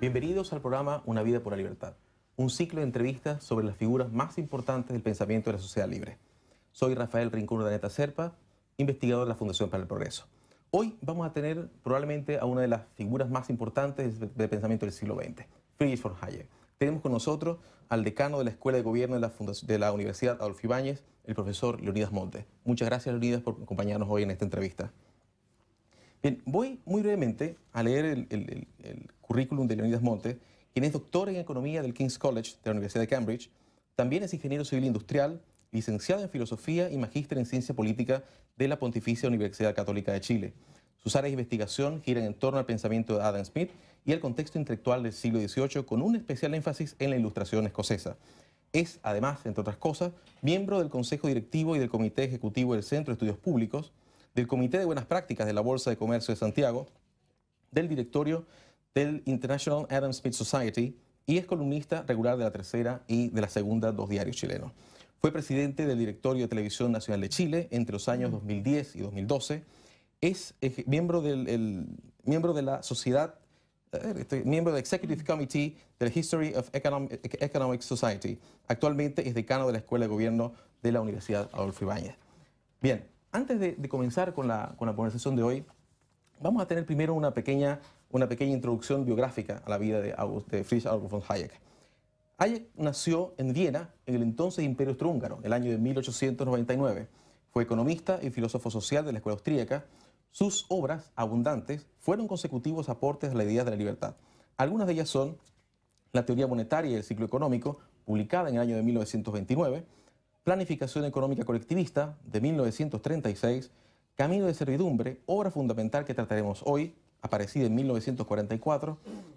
Bienvenidos al programa Una vida por la libertad, un ciclo de entrevistas sobre las figuras más importantes del pensamiento de la sociedad libre. Soy Rafael Rincón NETA Serpa, investigador de la Fundación para el Progreso. Hoy vamos a tener probablemente a una de las figuras más importantes del pensamiento del siglo XX, Friedrich von Hayek. Tenemos con nosotros al decano de la Escuela de Gobierno de la, Universidad Adolfo Ibáñez, el profesor Leonidas Montes. Muchas gracias, Leonidas, por acompañarnos hoy en esta entrevista. Bien, voy muy brevemente a leer el, currículum de Leonidas Montes, quien es doctor en Economía del King's College de la Universidad de Cambridge. También es ingeniero civil industrial, licenciado en Filosofía y magíster en Ciencia Política de la Pontificia Universidad Católica de Chile. Sus áreas de investigación giran en torno al pensamiento de Adam Smith y al contexto intelectual del siglo XVIII, con un especial énfasis en la ilustración escocesa. Es, además, entre otras cosas, miembro del Consejo Directivo y del Comité Ejecutivo del Centro de Estudios Públicos, del Comité de Buenas Prácticas de la Bolsa de Comercio de Santiago, del directorio del International Adam Smith Society y es columnista regular de la tercera y de la segunda dos diarios chilenos. Fue presidente del Directorio de Televisión Nacional de Chile entre los años 2010 y 2012. Es, miembro, del, miembro de la sociedad, este, miembro del Executive Committee de la History of Economic, Economic Society. Actualmente es decano de la Escuela de Gobierno de la Universidad Adolfo Ibáñez. Bien, antes de, comenzar con la, con la conversación de hoy, vamos a tener primero una pequeña, una pequeña introducción biográfica a la vida de, de Friedrich von Hayek. Hayek nació en Viena, en el entonces Imperio Austrohúngaro, en el año de 1899. Fue economista y filósofo social de la escuela austríaca. Sus obras, abundantes, fueron consecutivos aportes a la idea de la libertad. Algunas de ellas son La teoría monetaria y el ciclo económico, publicada en el año de 1929, Planificación Económica Colectivista de 1936, Camino de Servidumbre, obra fundamental que trataremos hoy, aparecida en 1944,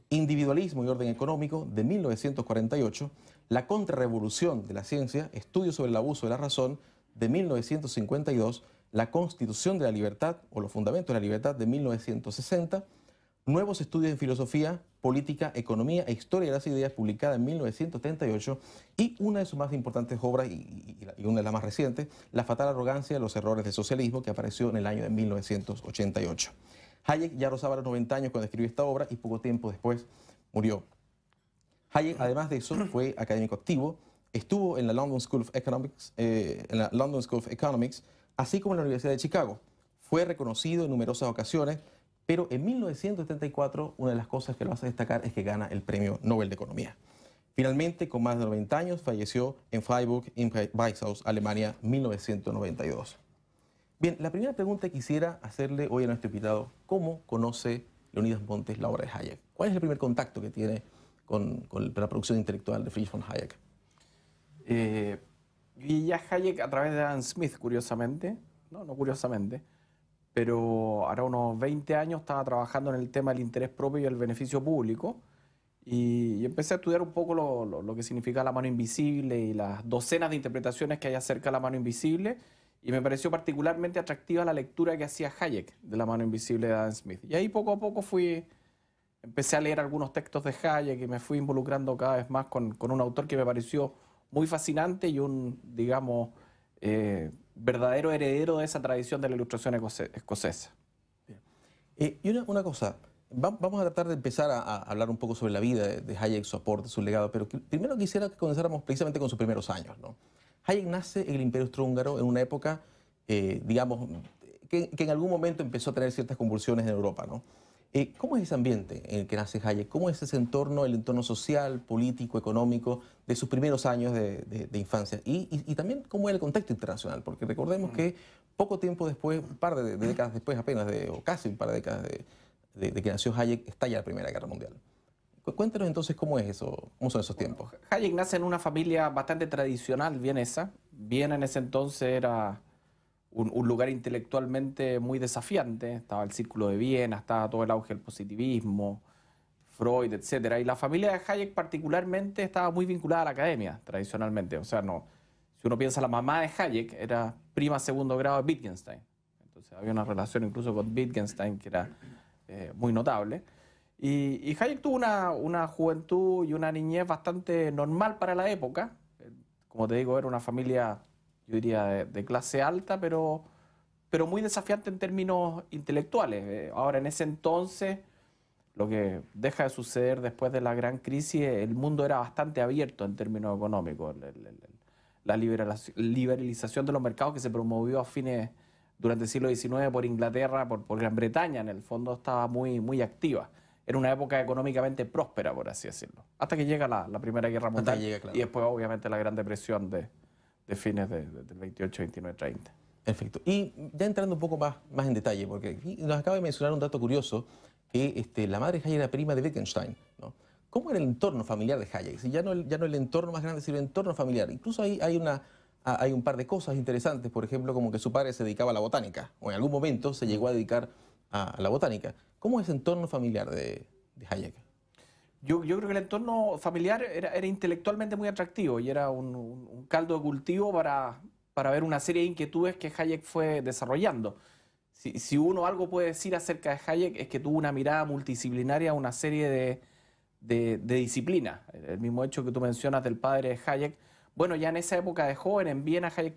Individualismo y Orden Económico de 1948, La Contrarrevolución de la Ciencia, Estudios sobre el Abuso de la Razón de 1952, La Constitución de la Libertad o los Fundamentos de la Libertad de 1960, Nuevos estudios en filosofía, política, economía e historia de las ideas, publicada en 1938, y una de sus más importantes obras, y, una de las más recientes, La fatal arrogancia de los errores del socialismo, que apareció en el año de 1988. Hayek ya rozaba los 90 años cuando escribió esta obra y poco tiempo después murió. Hayek, además de eso, fue académico activo, estuvo en la London School of Economics, eh, en la London School of Economics así como en la Universidad de Chicago. Fue reconocido en numerosas ocasiones pero en 1974, una de las cosas que lo hace destacar es que gana el premio Nobel de Economía. Finalmente, con más de 90 años, falleció en Freiburg, in Weishaus, Alemania, 1992. Bien, la primera pregunta que quisiera hacerle hoy a nuestro invitado, ¿cómo conoce Leonidas Montes la obra de Hayek? ¿Cuál es el primer contacto que tiene con, la producción intelectual de Friedrich von Hayek? Eh, y Hayek a través de Adam Smith, curiosamente, no, no curiosamente, pero ahora unos 20 años estaba trabajando en el tema del interés propio y el beneficio público. Y, empecé a estudiar un poco lo, lo, que significa la mano invisible y las docenas de interpretaciones que hay acerca de la mano invisible. Y me pareció particularmente atractiva la lectura que hacía Hayek de la mano invisible de Adam Smith. Y ahí poco a poco fui, empecé a leer algunos textos de Hayek y me fui involucrando cada vez más con, con un autor que me pareció muy fascinante y un, digamos, eh, verdadero heredero de esa tradición de la ilustración escocesa. Eh, y una, cosa, vamos a tratar de empezar a, hablar un poco sobre la vida de, Hayek, su aporte, su legado, pero primero quisiera que comenzáramos precisamente con sus primeros años. Hayek nace en el Imperio Austrohúngaro en una época, eh, digamos, que, en algún momento empezó a tener ciertas convulsiones en Europa. ¿no? Eh, ¿Cómo es ese ambiente en el que nace Hayek? ¿Cómo es ese entorno, el entorno social, político, económico de sus primeros años de, infancia? Y, también cómo es el contexto internacional, porque recordemos mm. que poco tiempo después, un par de, décadas después apenas, o casi un par de décadas de, que nació Hayek, estalla la Primera Guerra Mundial. Cuéntanos entonces cómo es eso, cómo son esos tiempos. Hayek nace en una familia bastante tradicional esa. Bien en ese entonces era un, lugar intelectualmente muy desafiante. Estaba el Círculo de Viena, estaba todo el auge del positivismo, Freud, etc. Y la familia de Hayek particularmente estaba muy vinculada a la academia, tradicionalmente. O sea, no, si uno piensa, la mamá de Hayek era prima segundo grado de Wittgenstein. Entonces había una relación incluso con Wittgenstein que era eh, muy notable. Y, y, Hayek tuvo una, una juventud y una niñez bastante normal para la época. Como te digo, era una familia yo diría, de, clase alta, pero, pero muy desafiante en términos intelectuales. Eh, ahora, en ese entonces, lo que deja de suceder después de la gran crisis, el mundo era bastante abierto en términos económicos. La liberalización de los mercados que se promovió a fines durante el siglo XIX por Inglaterra, por, Gran Bretaña, en el fondo estaba muy, muy activa. Era una época económicamente próspera, por así decirlo. Hasta que llega la, Primera Guerra Mundial y después, obviamente, la Gran Depresión de, de fines del 28, 29, 30. Perfecto. Y ya entrando un poco más, más en detalle, porque nos acaba de mencionar un dato curioso, que este, la madre de Hayek era prima de Wittgenstein. ¿no? ¿Cómo era el entorno familiar de Hayek? Si ya, no, ya no el entorno más grande, sino el entorno familiar. Incluso ahí hay, una, hay un par de cosas interesantes, por ejemplo, como que su padre se dedicaba a la botánica, o en algún momento se llegó a dedicar a, la botánica. ¿Cómo es el entorno familiar de, de Hayek? yo, creo que el entorno familiar era, era intelectualmente muy atractivo y era un, caldo de cultivo para, para, ver una serie de inquietudes que Hayek fue desarrollando. Si, si, uno algo puede decir acerca de Hayek es que tuvo una mirada multidisciplinaria a una serie de, de, disciplinas. El mismo hecho que tú mencionas del padre de Hayek. Bueno, ya en esa época de joven en Viena, Hayek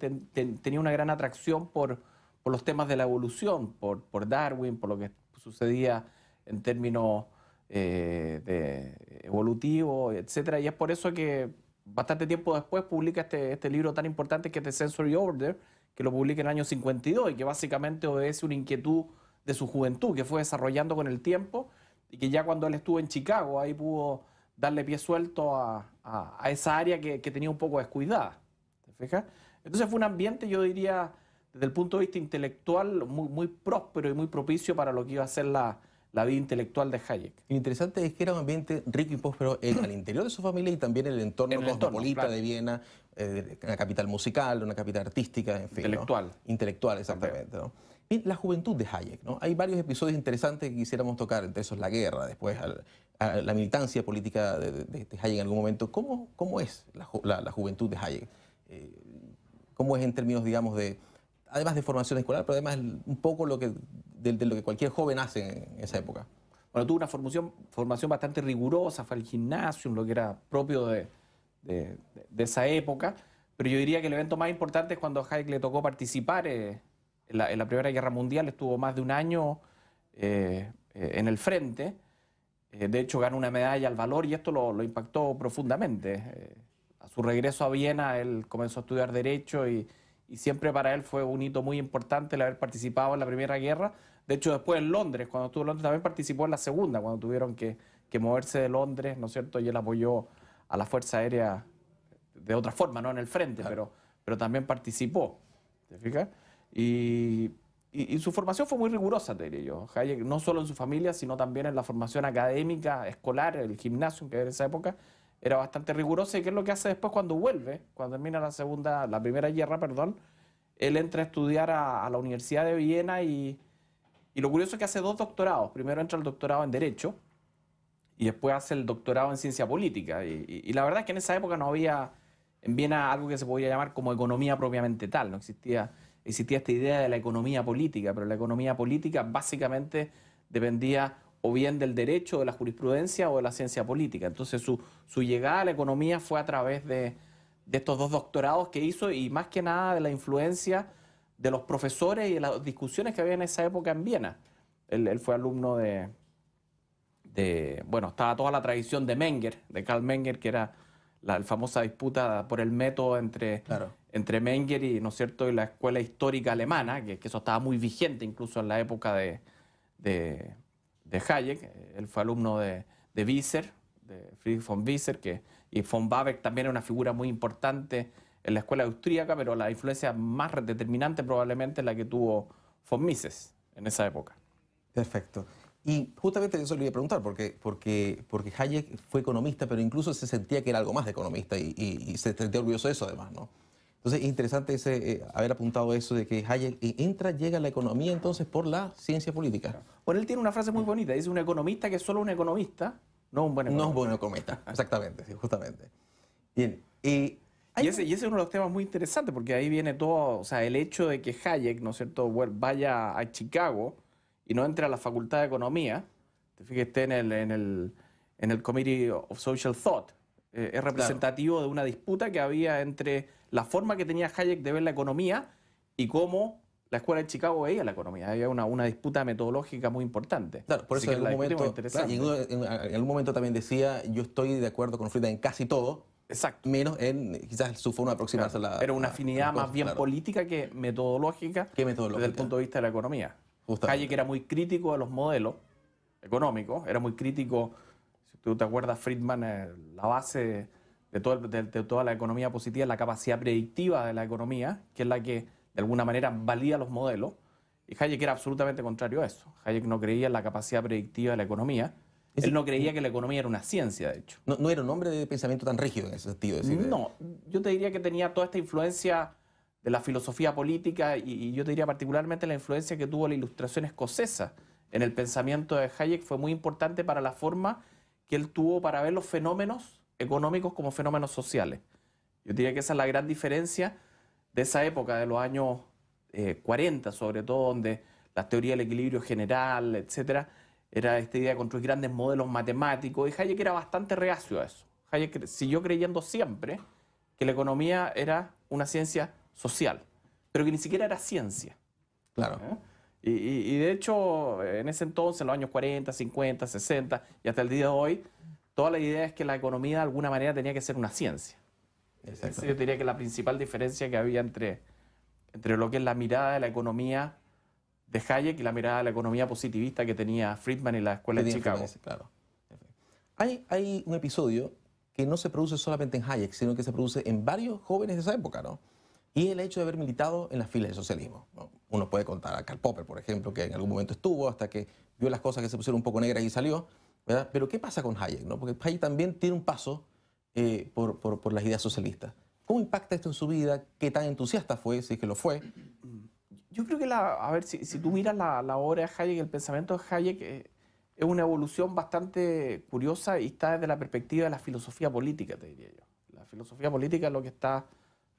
tenía una gran atracción por, por los temas de la evolución, por, por Darwin, por lo que sucedía en términos eh, evolutivo, etcétera Y es por eso que bastante tiempo después publica este, este libro tan importante que es The Sensory Order, que lo publica en el año 52 y que básicamente obedece una inquietud de su juventud que fue desarrollando con el tiempo y que ya cuando él estuvo en Chicago ahí pudo darle pie suelto a, esa área que, tenía un poco descuidada. ¿Te fijas? Entonces fue un ambiente, yo diría, desde el punto de vista intelectual, muy, muy próspero y muy propicio para lo que iba a ser la, la vida intelectual de Hayek. Lo interesante es que era un ambiente rico y próspero al interior de su familia y también en el entorno cosmopolita de Viena, eh, una capital musical, una capital artística, en fin. Intelectual. Intelectual, exactamente. Y la juventud de Hayek. ¿no? Hay varios episodios interesantes que quisiéramos tocar, entre esos la guerra, después la militancia política de, Hayek en algún momento. ¿Cómo, cómo es la, juventud de Hayek? Eh, ¿Cómo es en términos, digamos, de además de formación escolar, pero además un poco lo que, de, lo que cualquier joven hace en esa época. Bueno, tuvo una formación, formación bastante rigurosa, fue al gimnasio, lo que era propio de, esa época, pero yo diría que el evento más importante es cuando a Hayek le tocó participar eh, en, la, Primera Guerra Mundial, estuvo más de un año eh, eh, en el frente, de hecho ganó una medalla al valor y esto lo impactó profundamente. a su regreso a Viena, él comenzó a estudiar Derecho y y siempre para él fue un hito muy importante el haber participado en la Primera Guerra. De hecho, después en Londres, cuando estuvo en Londres, también participó en la Segunda, cuando tuvieron que, que moverse de Londres, ¿no es cierto? Y él apoyó a la Fuerza Aérea de otra forma, no en el frente, pero, pero también participó. ¿Te fijas? Y, su formación fue muy rigurosa, te diría yo. Hayek, no solo en su familia, sino también en la formación académica, escolar, el gimnasio que era en esa época, era bastante riguroso y qué es lo que hace después cuando vuelve, cuando termina la segunda, la primera guerra, perdón, él entra a estudiar a, la Universidad de Viena y, y, lo curioso es que hace dos doctorados. Primero entra el doctorado en Derecho y después hace el doctorado en Ciencia Política. Y, la verdad es que en esa época no había en Viena algo que se podía llamar como economía propiamente tal, no existía, existía esta idea de la economía política, pero la economía política básicamente dependía o bien del derecho, de la jurisprudencia o de la ciencia política. Entonces su, su llegada a la economía fue a través de, estos dos doctorados que hizo y más que nada de la influencia de los profesores y de las discusiones que había en esa época en Viena. Él, fue alumno de, de, bueno, estaba toda la tradición de Menger, de Karl Menger, que era la, famosa disputa por el método entre, entre Menger y, ¿no es cierto? y la escuela histórica alemana, que, eso estaba muy vigente incluso en la época de de Hayek. Eh, él fue alumno de, de Wieser, de Friedrich von Wieser, que, y von Babek también era una figura muy importante en la escuela austríaca, pero la influencia más determinante probablemente es la que tuvo von Mises en esa época. Perfecto. Y justamente eso le iba a preguntar, porque, porque, porque Hayek fue economista, pero incluso se sentía que era algo más de economista y, y se sentía orgulloso de eso además, ¿no? Entonces, interesante ese, eh, haber apuntado eso de que Hayek eh, entra, llega a la economía entonces por la ciencia política. Bueno, él tiene una frase muy bonita, dice un economista que es solo un economista, no un buen economista. No es buen economista, exactamente, justamente. Bien, eh, y, ese, y, es uno de los temas muy interesantes, porque ahí viene todo, o sea, el hecho de que Hayek, ¿no es cierto?, vaya a Chicago y no entre a la Facultad de Economía, te fijas, esté en el, en, Committee of Social Thought, es representativo de una disputa que había entre la forma que tenía Hayek de ver la economía y cómo la escuela de Chicago veía la economía. Había una, una disputa metodológica muy importante. Claro, por eso en algún, momento, en, momento, también decía, yo estoy de acuerdo con Friedman en casi todo. Menos en quizás su forma de aproximarse a la. Pero una afinidad más bien política que metodológica, ¿Qué metodológica, desde el punto de vista de la economía. Hayek era muy crítico a los modelos económicos, era muy crítico, si tú te acuerdas, Friedman, eh, la base de, de, toda la economía positiva la capacidad predictiva de la economía, que es la que de alguna manera valía los modelos. Y Hayek era absolutamente contrario a eso. Hayek no creía en la capacidad predictiva de la economía. Él no creía que la economía era una ciencia, de hecho. No, era un hombre de pensamiento tan rígido en ese sentido. no, yo te diría que tenía toda esta influencia de la filosofía política y, yo te diría particularmente la influencia que tuvo la ilustración escocesa en el pensamiento de Hayek fue muy importante para la forma que él tuvo para ver los fenómenos económicos como fenómenos sociales. Yo diría que esa es la gran diferencia de esa época, de los años 40, eh, sobre todo, donde la teoría del equilibrio general, etcétera, era esta idea de construir grandes modelos matemáticos, y Hayek era bastante reacio a eso. Hayek siguió creyendo siempre que la economía era una ciencia social, pero que ni siquiera era ciencia. Claro. ¿Eh? Y, y, de hecho, en ese entonces, en los años 40, 50, 60 y hasta el día de hoy, toda la idea es que la economía de alguna manera tenía que ser una ciencia. Yo diría que la principal diferencia que había entre, entre lo que es la mirada de la economía de Hayek y la mirada de la economía positivista que tenía Friedman y la escuela de Chicago. Hay, un episodio que no se produce solamente en Hayek, sino que se produce en varios jóvenes de esa época, ¿no? y el hecho de haber militado en las filas del socialismo. Uno puede contar a Karl Popper, por ejemplo, que en algún momento estuvo hasta que vio las cosas que se pusieron un poco negras y salió. Pero ¿qué pasa con Hayek? No? Porque Hayek también tiene un paso eh, por, por, las ideas socialistas. ¿Cómo impacta esto en su vida? ¿Qué tan entusiasta fue? Si es que lo fue. Yo creo que, a ver, si, tú miras la, obra de Hayek, el pensamiento de Hayek eh, es una evolución bastante curiosa y está desde la perspectiva de la filosofía política, te diría yo. La filosofía política es lo que está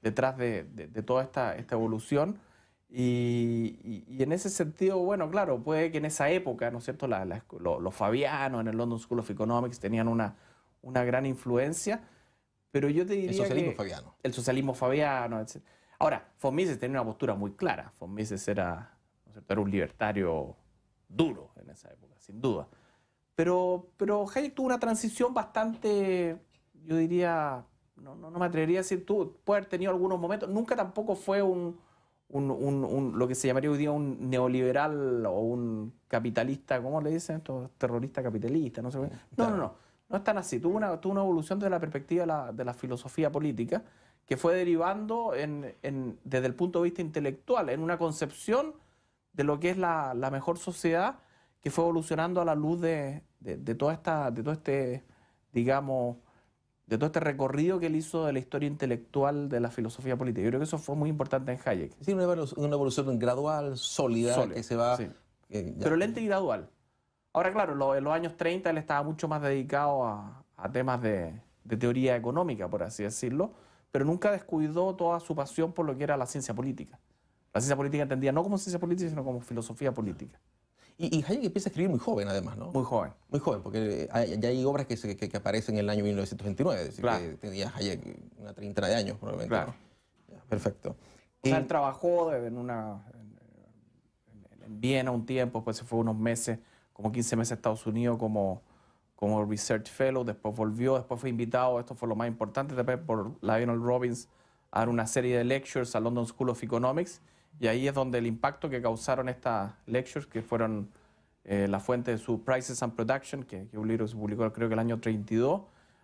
detrás de, toda esta evolución y, en ese sentido, bueno, claro, puede que en esa época, ¿no es cierto?, los fabianos en el London School of Economics tenían una, una gran influencia, pero yo te diría. El socialismo fabiano. El socialismo fabiano, Ahora, von Mises tenía una postura muy clara. Von era, ¿no un libertario duro en esa época, sin duda. Pero, pero Hayek tuvo una transición bastante, yo diría, no, no, me atrevería a decir, tú, puede haber tenido algunos momentos, nunca tampoco fue un un, lo que se llamaría hoy día un neoliberal o un capitalista, ¿cómo le dicen estos? Terrorista capitalista, no sé. No, no, no, no es tan así. Tuvo una, evolución desde la perspectiva de la, de la filosofía política que fue derivando desde el punto de vista intelectual en una concepción de lo que es la, mejor sociedad que fue evolucionando a la luz de, toda esta, de todo este, digamos, de todo este recorrido que él hizo de la historia intelectual de la filosofía política. Yo creo que eso fue muy importante en Hayek. Sí, una evolución, gradual, sólida, que se va... Pero lenta y gradual. Ahora, claro, en los años 30 él estaba mucho más dedicado a, temas de, teoría económica, por así decirlo, pero nunca descuidó toda su pasión por lo que era la ciencia política. La ciencia política entendía no como ciencia política, sino como filosofía política. Y, Hayek empieza a escribir muy joven, además, ¿no? Muy joven. Muy joven, porque ya hay obras que, aparecen en el año 1929, es decir, que tenía Hayek una treintena de años probablemente. Claro. perfecto. O sea, eh, él trabajó en una en, Viena un tiempo, después se fue unos meses, como 15 meses a Estados Unidos como, como Research Fellow, después volvió, después fue invitado, esto fue lo más importante, después por Lionel Robbins a dar una serie de lectures a London School of Economics y ahí es donde el impacto que causaron estas lectures, que fueron eh, la fuente de su Prices and Production, que, que, un libro se publicó creo que el año 32,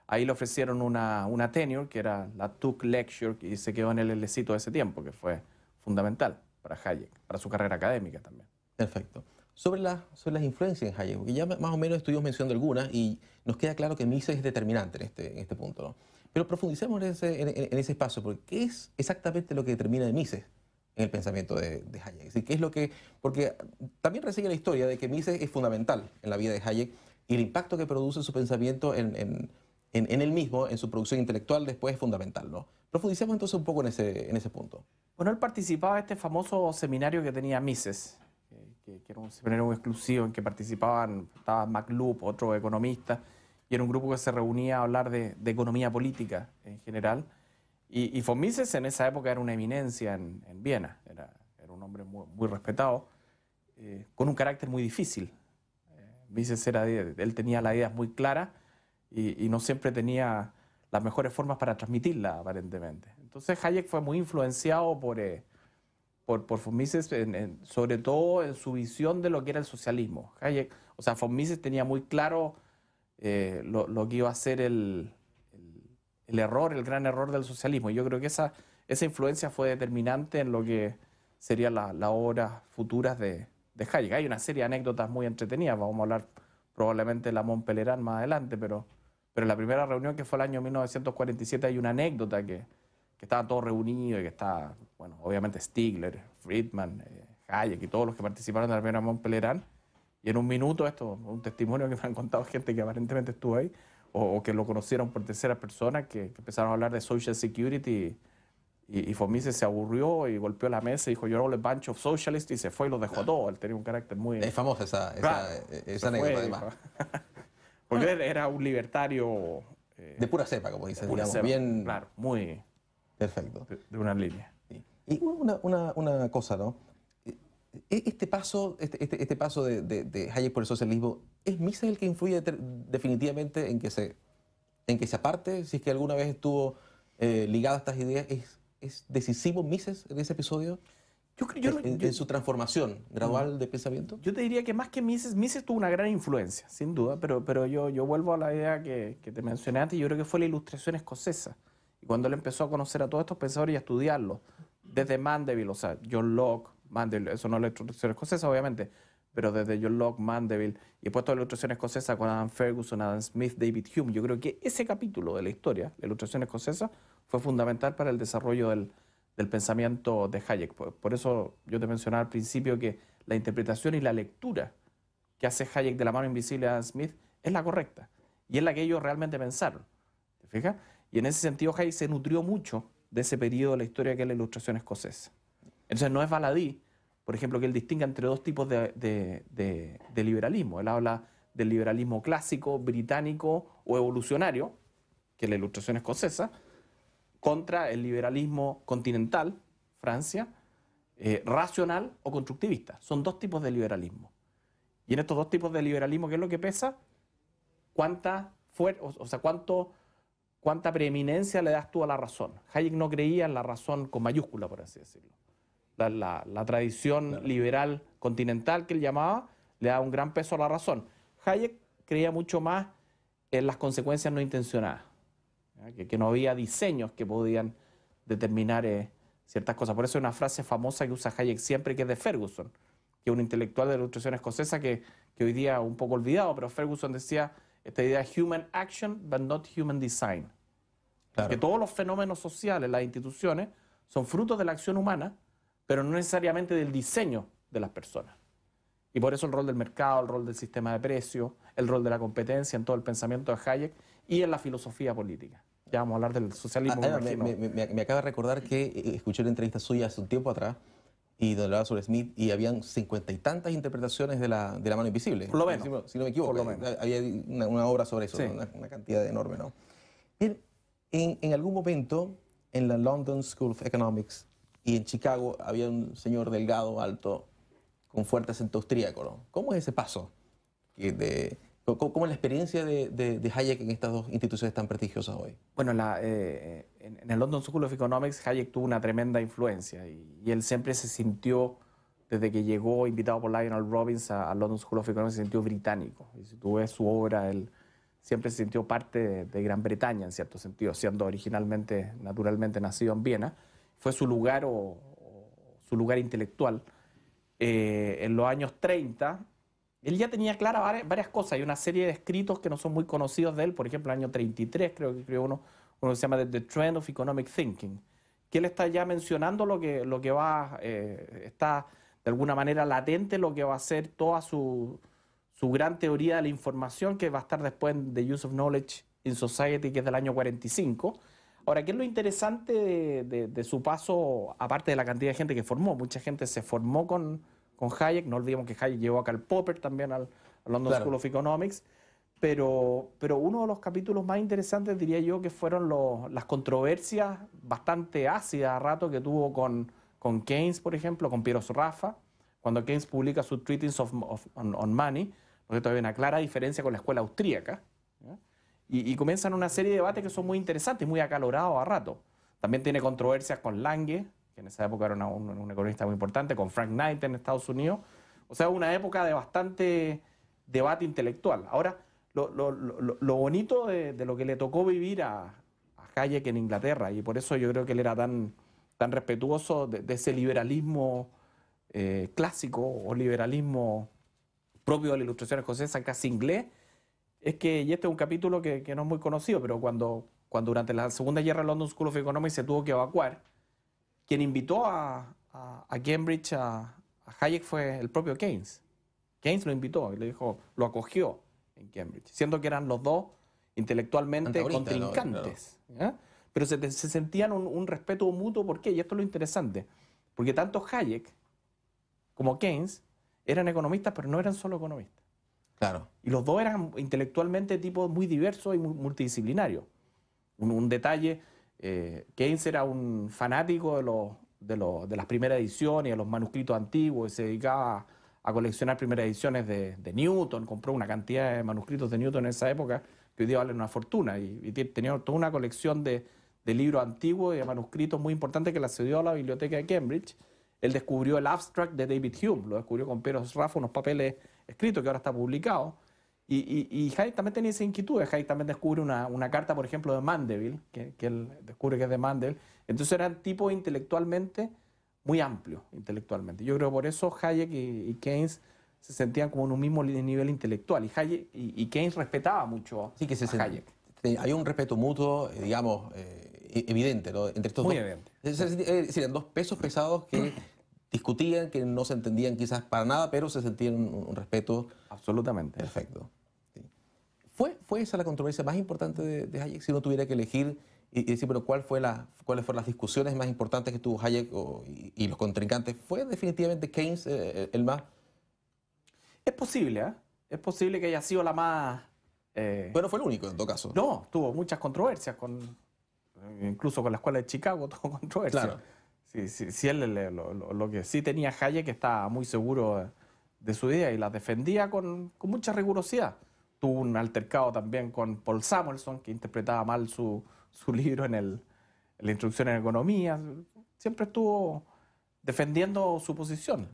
ahí le ofrecieron una, una tenure, que era la Tuck Lecture, y se quedó en el lecito de ese tiempo, que fue fundamental para Hayek, para su carrera académica también. Perfecto. Sobre, sobre las influencias en Hayek, porque ya más o menos estuvimos mencionando algunas y nos queda claro que Mises es determinante en este, en este punto. Pero profundicemos en ese, en ese espacio, porque ¿qué es exactamente lo que determina de Mises? en el pensamiento de, Hayek. Así que es lo que, porque también reseña la historia de que Mises es fundamental en la vida de Hayek y el impacto que produce su pensamiento en, en, él mismo, en su producción intelectual, después es fundamental. ¿no? Profundicemos entonces un poco en ese, en ese punto. Bueno, él participaba de este famoso seminario que tenía Mises, eh, que, era un seminario exclusivo en que participaban, estaba MacLup, otro economista, y era un grupo que se reunía a hablar de, de economía política en general. Y, Fomises en esa época era una eminencia en, en Viena, era, era, un hombre muy, respetado, eh, con un carácter muy difícil. Eh, Mises era, él tenía las ideas muy claras y, no siempre tenía las mejores formas para transmitirla, aparentemente. Entonces Hayek fue muy influenciado por, eh, por, por von Mises, sobre todo en su visión de lo que era el socialismo. Hayek, o sea, von Mises tenía muy claro lo, lo que iba a ser el, el error, el gran error del socialismo. Y yo creo que esa, esa influencia fue determinante en lo que serían las la obras futuras de, Hayek. Hay una serie de anécdotas muy entretenidas, vamos a hablar probablemente de la Montpellerán más adelante, pero, pero en la primera reunión que fue el año 1947 hay una anécdota que, que todo reunido. y que está, bueno, obviamente Stigler, Friedman, eh, Hayek y todos los que participaron de la primera Montpellerán. Y en un minuto, esto, un testimonio que me han contado gente que aparentemente estuvo ahí, o, que lo conocieron por tercera persona, que, empezaron a hablar de Social Security y, y Fomise se aburrió y golpeó la mesa y dijo, yo no un bunch of socialists y se fue y lo dejó ah. todo. Él tenía un carácter muy... Es famosa esa, esa, eh, eh, esa Porque él era un libertario... Eh, de pura cepa, como dicen. pura cepa, bien... Claro, muy... Perfecto. De, una línea. Y una, una, una cosa, ¿no? E-, este paso, este, este, este, paso de, de, de, Hayek por el socialismo, ¿es Mises el que influye definitivamente en que, se, en que se aparte? Si es que alguna vez estuvo eh, ligado a estas ideas, ¿es, es decisivo Mises en ese episodio? Yo en, su transformación gradual mm. de pensamiento? Yo te diría que más que Mises, Mises tuvo una gran influencia, sin duda, pero, pero yo, yo vuelvo a la idea que, que te mencioné antes, yo creo que fue la ilustración escocesa. cuando él empezó a conocer a todos estos pensadores y a estudiarlos, desde Mandeville, o sea, John Locke, Mandeville, eso no es la ilustración escocesa, obviamente, pero desde John Locke, Mandeville, y después toda la ilustración escocesa con Adam Ferguson, Adam Smith, David Hume. Yo creo que ese capítulo de la historia, la ilustración escocesa, fue fundamental para el desarrollo del, del pensamiento de Hayek. Por, por eso yo te mencionaba al principio que la interpretación y la lectura que hace Hayek de la mano invisible de Adam Smith es la correcta y es la que ellos realmente pensaron. ¿Te fijas? Y en ese sentido Hayek se nutrió mucho de ese periodo de la historia que es la ilustración escocesa. Entonces no es baladí, por ejemplo, que él distinga entre dos tipos de, liberalismo. Él habla del liberalismo clásico, británico o evolucionario, que es la ilustración escocesa, contra el liberalismo continental, Francia, eh, racional o constructivista. Son dos tipos de liberalismo. Y en estos dos tipos de liberalismo, ¿qué es lo que pesa? ¿Cuánta, o sea, cuánto, ¿Cuánta preeminencia le das tú a la razón? Hayek no creía en la razón con mayúscula, por así decirlo la, tradición liberal continental que él llamaba, le da un gran peso a la razón. Hayek creía mucho más en las consecuencias no intencionadas, que, no había diseños que podían determinar eh, ciertas cosas. Por eso hay una frase famosa que usa Hayek siempre, que es de Ferguson, que es un intelectual de la ilustración escocesa que, hoy día un poco olvidado, pero Ferguson decía esta idea human action but not human design. Que todos los fenómenos sociales, las instituciones, son frutos de la acción humana, pero no necesariamente del diseño de las personas. Y por eso el rol del mercado, el rol del sistema de precios, el rol de la competencia en todo el pensamiento de Hayek y en la filosofía política. Ya vamos a hablar del socialismo. Ah, ah, me, acaba de recordar que eh, escuché una entrevista suya hace un tiempo atrás y donde hablaba sobre Smith y habían cincuenta y tantas interpretaciones de la, de la mano invisible. Por lo menos. Si, no, me equivoco, por lo menos. Eh, había una, obra sobre eso, una, cantidad enorme. ¿no? en, en algún momento en la London School of Economics y en Chicago había un señor delgado, alto, con fuerte acento austríaco. ¿Cómo es ese paso? De, ¿cómo, es la experiencia de, Hayek en estas dos instituciones tan prestigiosas hoy? Bueno, eh, en, el London School of Economics Hayek tuvo una tremenda influencia y, él siempre se sintió, desde que llegó invitado por Lionel Robbins al London School of Economics, se sintió británico. Y si tú ves su obra, él siempre se sintió parte de, Gran Bretaña, en cierto sentido, siendo originalmente, naturalmente nacido en Viena fue su lugar o, su lugar intelectual, eh, en los años 30, él ya tenía claras varias cosas. Hay una serie de escritos que no son muy conocidos de él, por ejemplo, el año 33 creo que escribió uno, uno que se llama The Trend of Economic Thinking, que él está ya mencionando lo que, lo que va, eh, está de alguna manera latente lo que va a ser toda su, su gran teoría de la información que va a estar después en The Use of Knowledge in Society, que es del año 45, Ahora, ¿qué es lo interesante de, su paso, aparte de la cantidad de gente que formó? Mucha gente se formó con, con Hayek, no olvidemos que Hayek llevó acá Karl Popper también al, London School of Economics, pero, pero uno de los capítulos más interesantes diría yo que fueron las controversias bastante ácidas a rato que tuvo con, con Keynes, por ejemplo, con Piero Rafa, cuando Keynes publica su Treatise of, on, Money, porque todavía hay una clara diferencia con la escuela austríaca, y, comienzan una serie de debates que son muy interesantes, muy acalorados a rato. También tiene controversias con Lange, que en esa época era un, economista muy importante, con Frank Knight en Estados Unidos. O sea, una época de bastante debate intelectual. Ahora, lo, lo, lo, lo bonito de, lo que le tocó vivir a, Hayek en Inglaterra, y por eso yo creo que él era tan, tan respetuoso de, ese liberalismo eh, clásico o liberalismo propio de la ilustración escocesa, casi inglés, es que, y este es un capítulo que, no es muy conocido, pero cuando, cuando durante la Segunda Guerra London School of Economics se tuvo que evacuar, quien invitó a, Cambridge a, Hayek fue el propio Keynes. Keynes lo invitó y le dijo, lo acogió en Cambridge, siendo que eran los dos intelectualmente contrincantes. Pero se, sentían un, un, respeto mutuo, ¿por qué? Y esto es lo interesante, porque tanto Hayek como Keynes eran economistas, pero no eran solo economistas. Y los dos eran intelectualmente tipos muy diversos y multidisciplinarios. Un, detalle, eh, Keynes era un fanático de, los, de, las primeras ediciones, de los manuscritos antiguos, y se dedicaba a, coleccionar primeras ediciones de, Newton, compró una cantidad de manuscritos de Newton en esa época que hoy día valen una fortuna, y, tenía toda una colección de, libros antiguos y de manuscritos muy importantes que la cedió a la biblioteca de Cambridge. Él descubrió el abstract de David Hume, lo descubrió con Pedro Rafa, unos papeles escrito, que ahora está publicado. Y, Hayek también tenía esa inquietud. Hayek también descubre una, carta, por ejemplo, de Mandeville, que, él descubre que es de Mandeville. Entonces eran tipo intelectualmente muy amplio, intelectualmente. Yo creo por eso Hayek y, Keynes se sentían como en un mismo nivel intelectual. Y, Hayek, y, Keynes respetaba mucho sí, que se a Hayek. Hay un respeto mutuo, eh, digamos, eh, e-, evidente, Entre estos muy dos. Evidente. Es eh, eran dos pesos pesados que discutían, que no se entendían quizás para nada, pero se sentían un, respeto. Absolutamente. Perfecto. ¿Fue, ¿Fue esa la controversia más importante de, Hayek? Si uno tuviera que elegir y, decir, pero ¿cuál fue ¿cuáles fueron las discusiones más importantes que tuvo Hayek y, los contrincantes? ¿Fue definitivamente Keynes eh, eh, el más...? Es posible, ¿eh? Es posible que haya sido la más... Eh... Bueno, fue el único en todo caso. No, tuvo muchas controversias, con, incluso con la escuela de Chicago tuvo controversias. Claro. Sí, él, lo, que sí tenía Hayek que estaba muy seguro de su idea y la defendía con, con, mucha rigurosidad. Tuvo un altercado también con Paul Samuelson, que interpretaba mal su, su libro en, el, la instrucción en economía. Siempre estuvo defendiendo su posición.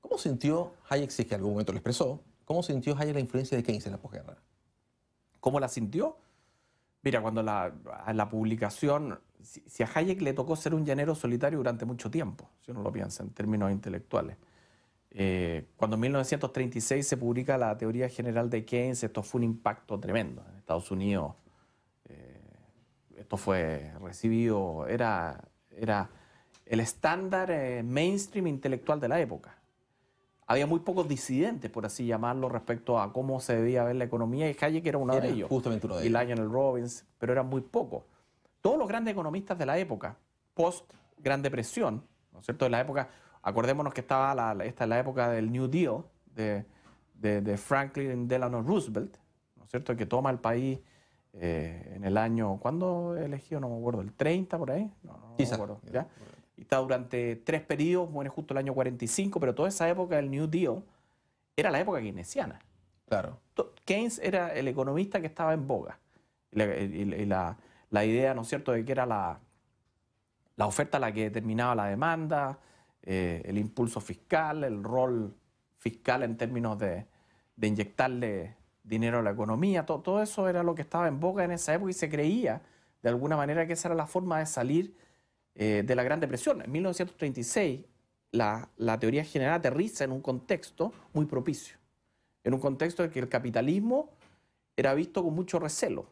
¿Cómo sintió Hayek, si es que en algún momento lo expresó, cómo sintió Hayek la influencia de Keynes en la posguerra? ¿Cómo la sintió? Mira, cuando la, la publicación si, a Hayek le tocó ser un llanero solitario durante mucho tiempo, si uno lo piensa en términos intelectuales. Eh, cuando en 1936 se publica la teoría general de Keynes, esto fue un impacto tremendo en Estados Unidos. Eh, esto fue recibido, era, era el estándar eh, mainstream intelectual de la época. Había muy pocos disidentes, por así llamarlo, respecto a cómo se debía ver la economía, y Hayek era uno de ellos. Justamente uno de ellos. Y Lionel Robbins, pero eran muy pocos todos los grandes economistas de la época, post Gran Depresión, ¿no es cierto? De la época, acordémonos que estaba la, esta es la época del New Deal de, Franklin Delano Roosevelt, ¿no es cierto? Que toma el país eh, en el año, ¿cuándo elegido? No me acuerdo, el 30 por ahí, no, está durante tres periodos, bueno, justo el año 45, pero toda esa época del New Deal era la época keynesiana. Claro. Keynes era el economista que estaba en boga. y la la idea, ¿no es cierto?, de que era la, la oferta la que determinaba la demanda, eh, el impulso fiscal, el rol fiscal en términos de, de inyectarle dinero a la economía, todo, eso era lo que estaba en boca en esa época y se creía de alguna manera que esa era la forma de salir eh, de la Gran Depresión. En 1936 la, la, teoría general aterriza en un contexto muy propicio, en un contexto en que el capitalismo era visto con mucho recelo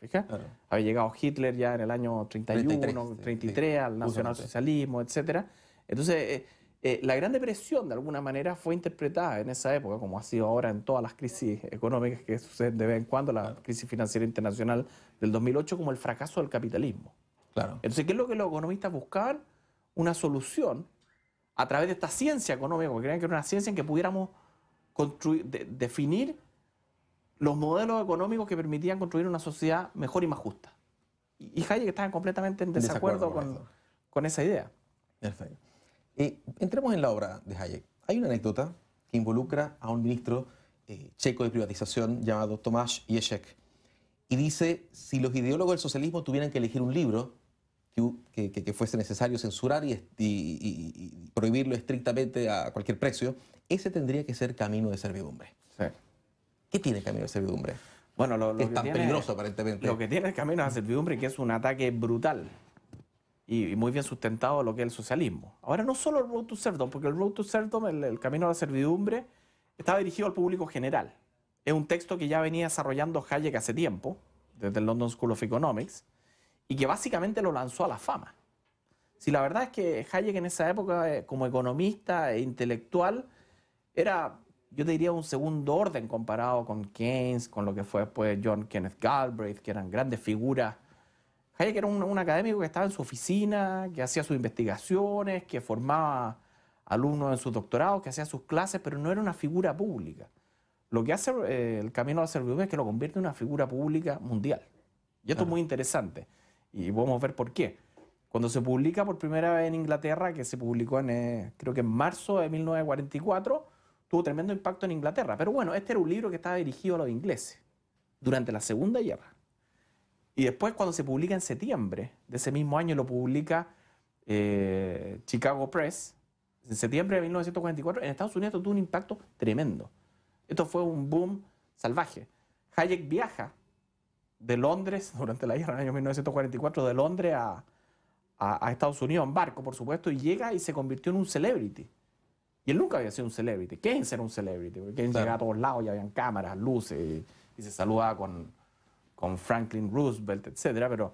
Fija, Había llegado Hitler ya en el año 31, 33, 33 al nacionalsocialismo, etc. Entonces, eh, eh, la Gran Depresión, de alguna manera, fue interpretada en esa época, como ha sido ahora en todas las crisis económicas que suceden de vez en cuando, la crisis financiera internacional del 2008, como el fracaso del capitalismo. Claro. Entonces, ¿qué es lo que los economistas buscaban? Una solución a través de esta ciencia económica, porque creían que era una ciencia en que pudiéramos construir, definir los modelos económicos que permitían construir una sociedad mejor y más justa. Y Hayek estaba completamente en desacuerdo, con, esa idea. Perfecto. entremos en la obra de Hayek. Hay una anécdota que involucra a un ministro eh, checo de privatización llamado Tomás Ješek. Y dice, si los ideólogos del socialismo tuvieran que elegir un libro que, fuese necesario censurar y, y, prohibirlo estrictamente a cualquier precio, ese tendría que ser Camino de Servidumbre. Sí. ¿Qué tiene el camino de servidumbre? Bueno, lo, lo es que tiene, peligroso aparentemente. Lo que tiene el camino de servidumbre que es un ataque brutal y, muy bien sustentado lo que es el socialismo. Ahora, no solo el Road to serfdom, porque el Road to serfdom, el, camino a la servidumbre, está dirigido al público general. Es un texto que ya venía desarrollando Hayek hace tiempo, desde el London School of Economics, y que básicamente lo lanzó a la fama. Si la verdad es que Hayek en esa época, eh, como economista e intelectual, era yo te diría un segundo orden comparado con Keynes, con lo que fue después pues, John Kenneth Galbraith, que eran grandes figuras. que era un, académico que estaba en su oficina, que hacía sus investigaciones, que formaba alumnos en sus doctorados, que hacía sus clases, pero no era una figura pública. Lo que hace eh, el camino a la servidumbre es que lo convierte en una figura pública mundial. Y esto es muy interesante. Y a ver por qué. Cuando se publica por primera vez en Inglaterra, que se publicó en, eh, creo que en marzo de 1944, tuvo tremendo impacto en Inglaterra. Pero bueno, este era un libro que estaba dirigido a los ingleses durante la Segunda Guerra. Y después, cuando se publica en septiembre de ese mismo año, lo publica eh, Chicago Press, en septiembre de 1944, en Estados Unidos tuvo un impacto tremendo. Esto fue un boom salvaje. Hayek viaja de Londres, durante la guerra del año 1944, de Londres a Estados Unidos en barco, por supuesto, y llega y se convirtió en un celebrity. Y él nunca había sido un celebrity. Keynes ser un celebrity, porque Keynes llegaba a todos lados y habían cámaras, luces, y, se saludaba con, con Franklin Roosevelt, etc. Pero,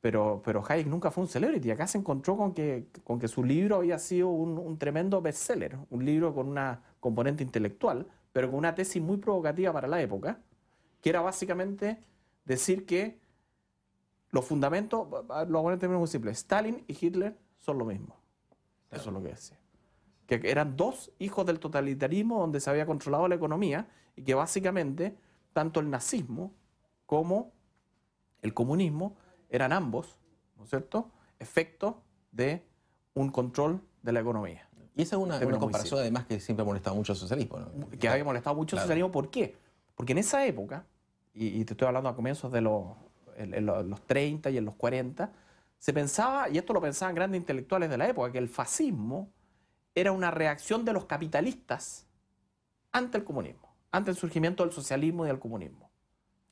pero, pero Hayek nunca fue un celebrity. Acá se encontró con que, con que su libro había sido un, tremendo bestseller, un libro con una componente intelectual, pero con una tesis muy provocativa para la época, que era básicamente decir que los fundamentos, lo voy a muy simples, Stalin y Hitler son lo mismo. Eso es lo que decía que eran dos hijos del totalitarismo donde se había controlado la economía y que básicamente tanto el nazismo como el comunismo eran ambos, ¿no es cierto?, efectos de un control de la economía. Y esa es una, comparación además que siempre ha molestado mucho el socialismo. ¿no? Que había molestado mucho al socialismo, ¿por qué? Porque en esa época, y, te estoy hablando a comienzos de los, los 30 y en los 40, se pensaba, y esto lo pensaban grandes intelectuales de la época, que el fascismo era una reacción de los capitalistas ante el comunismo, ante el surgimiento del socialismo y del comunismo.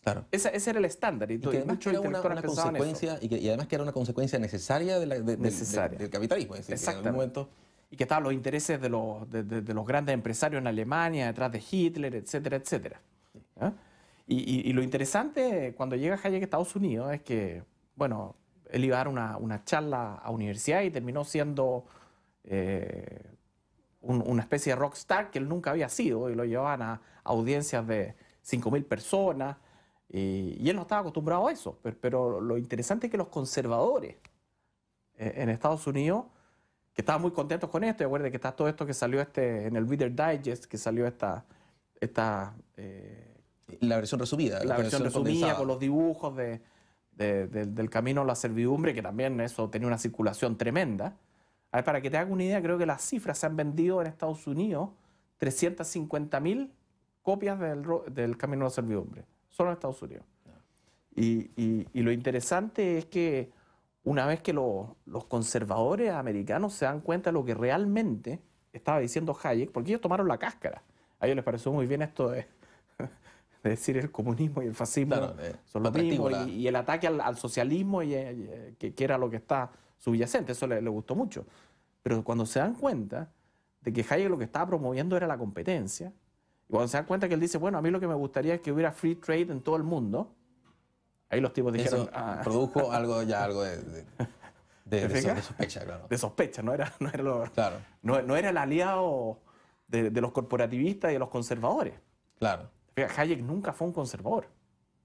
Claro. Ese, era el estándar. Y, además era una, consecuencia, y, que, además que era una consecuencia necesaria, de del capitalismo. Es y que estaban los intereses de los, grandes empresarios en Alemania, detrás de Hitler, etcétera, etcétera. ¿Ah? Y, lo interesante cuando llega Hayek a Estados Unidos es que, bueno, él iba a dar una, una charla a universidad y terminó siendo eh, una especie de rockstar que él nunca había sido y lo llevaban a, audiencias de 5.000 personas y, él no estaba acostumbrado a eso. Pero, lo interesante es que los conservadores eh, en Estados Unidos, que estaban muy contentos con esto, y acuérdense que está todo esto que salió este, en el Reader Digest, que salió esta... esta eh, la versión resumida. La, versión, resumida con los dibujos de, del camino a la servidumbre, que también eso tenía una circulación tremenda. A ver, para que te hagas una idea, creo que las cifras se han vendido en Estados Unidos 350.000 copias del, Camino de la Servidumbre, solo en Estados Unidos. Y, lo interesante es que una vez que los conservadores americanos se dan cuenta de lo que realmente estaba diciendo Hayek, porque ellos tomaron la cáscara. A ellos les pareció muy bien esto de, decir el comunismo y el fascismo son y, el ataque al, socialismo, y, eh, eh, que, que, era lo que está subyacente, eso le, gustó mucho. Pero cuando se dan cuenta de que Hayek lo que estaba promoviendo era la competencia, y cuando se dan cuenta que él dice, bueno, a mí lo que me gustaría es que hubiera free trade en todo el mundo, ahí los tipos dijeron... Ah". produjo algo ya, algo de... sospecha, claro. De sospecha, no era, no era, lo, no, era el aliado de, los corporativistas y de los conservadores. Claro. Hayek nunca fue un conservador.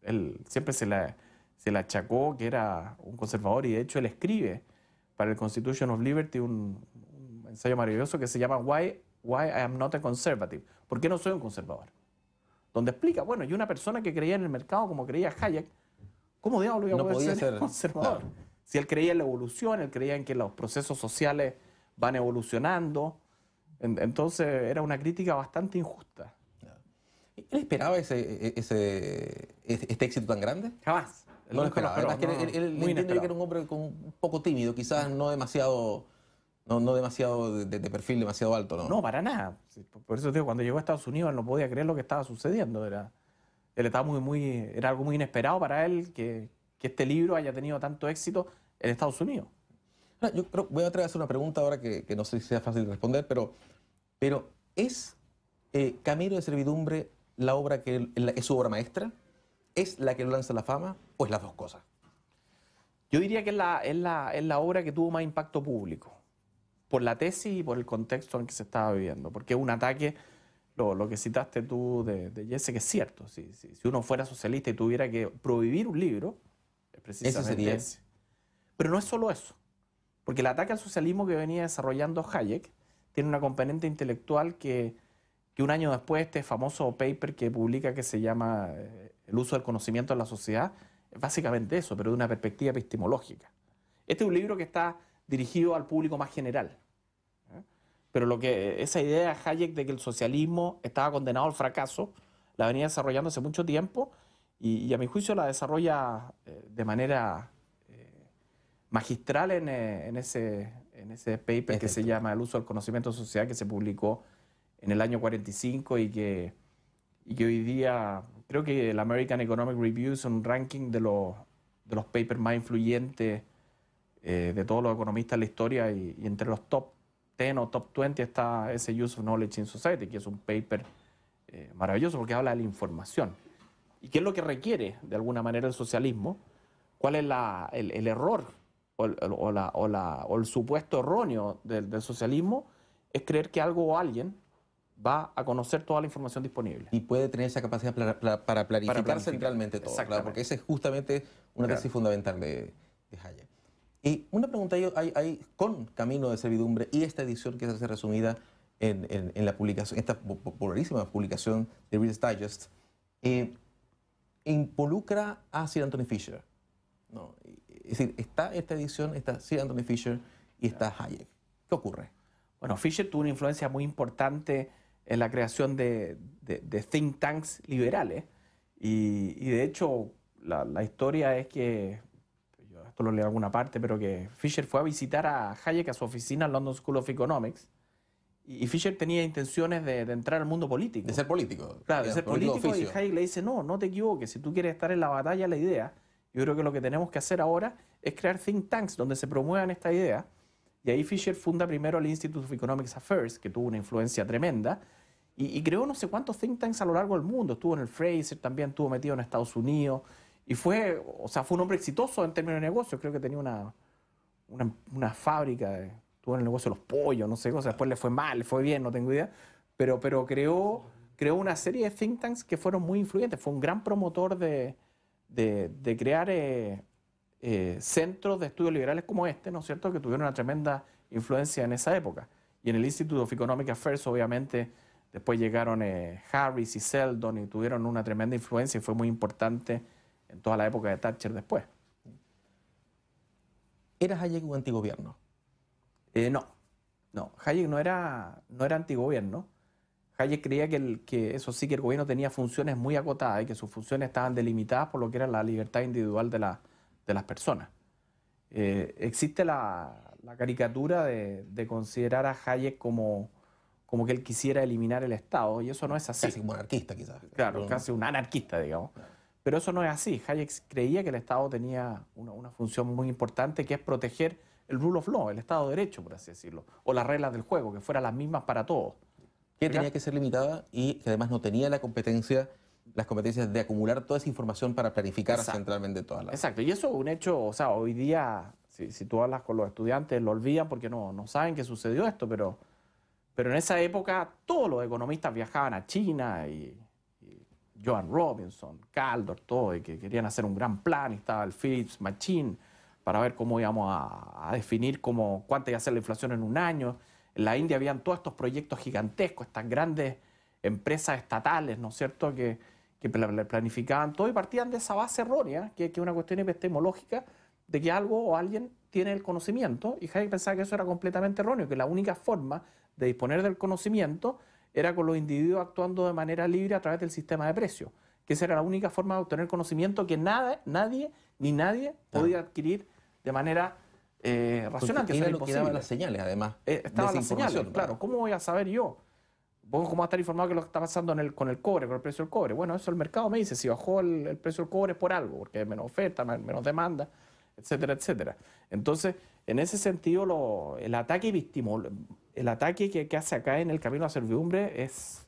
Él siempre se le se la achacó que era un conservador y de hecho él escribe para el Constitution of Liberty un, ensayo maravilloso que se llama Why, I am not a conservative. ¿Por qué no soy un conservador? Donde explica, bueno, y una persona que creía en el mercado como creía Hayek, ¿cómo diablos iba a poder ser, conservador? Si él creía en la evolución, él creía en que los procesos sociales van evolucionando, entonces era una crítica bastante injusta. ¿Él esperaba ese, e, e, ese, e, este éxito tan grande? Jamás. No es que él, que era un hombre con, un poco tímido, quizás no demasiado. No, demasiado de, perfil demasiado alto, ¿no? No, para nada. Por eso digo, cuando llegó a Estados Unidos no podía creer lo que estaba sucediendo. Era, era algo muy inesperado para él que, este libro haya tenido tanto éxito en Estados Unidos. Yo creo, voy a atrever hacer una pregunta ahora que, no sé si sea fácil de responder, pero, pero ¿es eh, Camino de Servidumbre la obra que, es su obra maestra? ¿Es la que lanza la fama o es las dos cosas? Yo diría que es la, obra que tuvo más impacto público, por la tesis y por el contexto en que se estaba viviendo, porque es un ataque, lo, que citaste tú de, de Jesse, que es cierto, si, uno fuera socialista y tuviera que prohibir un libro, es precisamente Pero no es solo eso, porque el ataque al socialismo que venía desarrollando Hayek tiene una componente intelectual que, que un año después este famoso paper que publica que se llama eh, el uso del conocimiento en la sociedad, es básicamente eso, pero de una perspectiva epistemológica. Este es un libro que está dirigido al público más general. ¿eh? Pero lo que esa idea de Hayek de que el socialismo estaba condenado al fracaso, la venía desarrollando hace mucho tiempo y, a mi juicio la desarrolla eh, de manera eh, magistral en, ese, en ese paper que se llama El uso del conocimiento de sociedad que se publicó en el año 45 y que, y que hoy día creo que el American Economic Review es un ranking de los, papers más influyentes eh, de todos los economistas de la historia y, entre los top 10 o top 20 está ese Use of Knowledge in Society, que es un paper eh, maravilloso porque habla de la información. ¿Y qué es lo que requiere de alguna manera el socialismo? ¿Cuál es el, error o el, la, supuesto erróneo del, del socialismo? Es creer que algo o alguien va a conocer toda la información disponible. Y puede tener esa capacidad para, para, planificar, centralmente todo, claro, porque esa es justamente una clase fundamental de, de Hayek. Y una pregunta hay, hay, con Camino de Servidumbre y esta edición que se hace resumida en, la publicación, esta popularísima publicación de Reader's Digest, eh, involucra a Sir Anthony Fisher. No, es decir, está esta edición, está Sir Anthony Fisher y está Hayek. ¿Qué ocurre? Bueno, Fisher tuvo una influencia muy importante en la creación de, de, think tanks liberales. Y, de hecho, la, la, historia es que, yo esto lo leo en alguna parte, pero que Fisher fue a visitar a Hayek a su oficina en London School of Economics. Y, Fisher tenía intenciones de, entrar al mundo político. De ser político. Claro, de ser político. y Hayek le dice, no, no te equivoques, si tú quieres estar en la batalla, la idea, yo creo que lo que tenemos que hacer ahora es crear think tanks donde se promuevan esta idea. Y ahí Fisher funda primero el Institute of Economics Affairs, que tuvo una influencia tremenda, y, creó no sé cuántos think tanks a lo largo del mundo. Estuvo en el Fraser también, estuvo metido en Estados Unidos. Y fue, o sea, fue un hombre exitoso en términos de negocios. Creo que tenía una, una, fábrica, de, estuvo en el negocio de los pollos, no sé cosas. Después le fue mal, le fue bien, no tengo idea. Pero, pero creó, creó una serie de think tanks que fueron muy influyentes. Fue un gran promotor de, de, crear eh, eh, centros de estudios liberales como este, ¿no es cierto?, que tuvieron una tremenda influencia en esa época. Y en el Institute of Economic Affairs, obviamente, Después llegaron eh, Harris y Seldon y tuvieron una tremenda influencia y fue muy importante en toda la época de Thatcher después. ¿Era Hayek un antigobierno? Eh, no, no. Hayek no era, no era antigobierno. Hayek creía que, el, que eso sí, que el gobierno tenía funciones muy acotadas y que sus funciones estaban delimitadas por lo que era la libertad individual de, la, de las personas. Eh, existe la, caricatura de, de, considerar a Hayek como como que él quisiera eliminar el Estado, y eso no es así. Casi como anarquista, quizás. Claro, casi un anarquista, digamos. Pero eso no es así. Hayek creía que el Estado tenía una, una, función muy importante que es proteger el rule of law, el Estado de Derecho, por así decirlo, o las reglas del juego, que fueran las mismas para todos. Que tenía que ser limitada y que además no tenía la competencia las competencias de acumular toda esa información para planificar centralmente todas las... Exacto, y eso es un hecho, o sea, hoy día, si, si tú hablas con los estudiantes, lo olvidan porque no, no saben que sucedió esto, pero pero en esa época todos los economistas viajaban a China y, Joan Robinson, Caldor, todo, y que querían hacer un gran plan, y estaba el Phillips Machine para ver cómo íbamos a, definir cómo, cuánto iba a ser la inflación en un año. En la India habían todos estos proyectos gigantescos, estas grandes empresas estatales, ¿no es cierto?, que, planificaban todo y partían de esa base errónea, que, que es una cuestión epistemológica, de que algo o alguien tiene el conocimiento, y Hayek pensaba que eso era completamente erróneo, que la única forma de disponer del conocimiento era con los individuos actuando de manera libre a través del sistema de precios, que esa era la única forma de obtener conocimiento que nada, nadie ni nadie podía adquirir de manera eh, racional. que era lo que daban las señales, además. estaban las señales, claro. ¿Cómo voy a saber yo? cómo voy a estar informado de lo que está pasando en el, con el cobre, con el precio del cobre? Bueno, eso el mercado me dice, si bajó el, precio del cobre es por algo, porque hay menos oferta, menos demanda etcétera, etcétera. Entonces, en ese sentido, el ataque victimol, el ataque que, hace acá en el camino a servidumbre es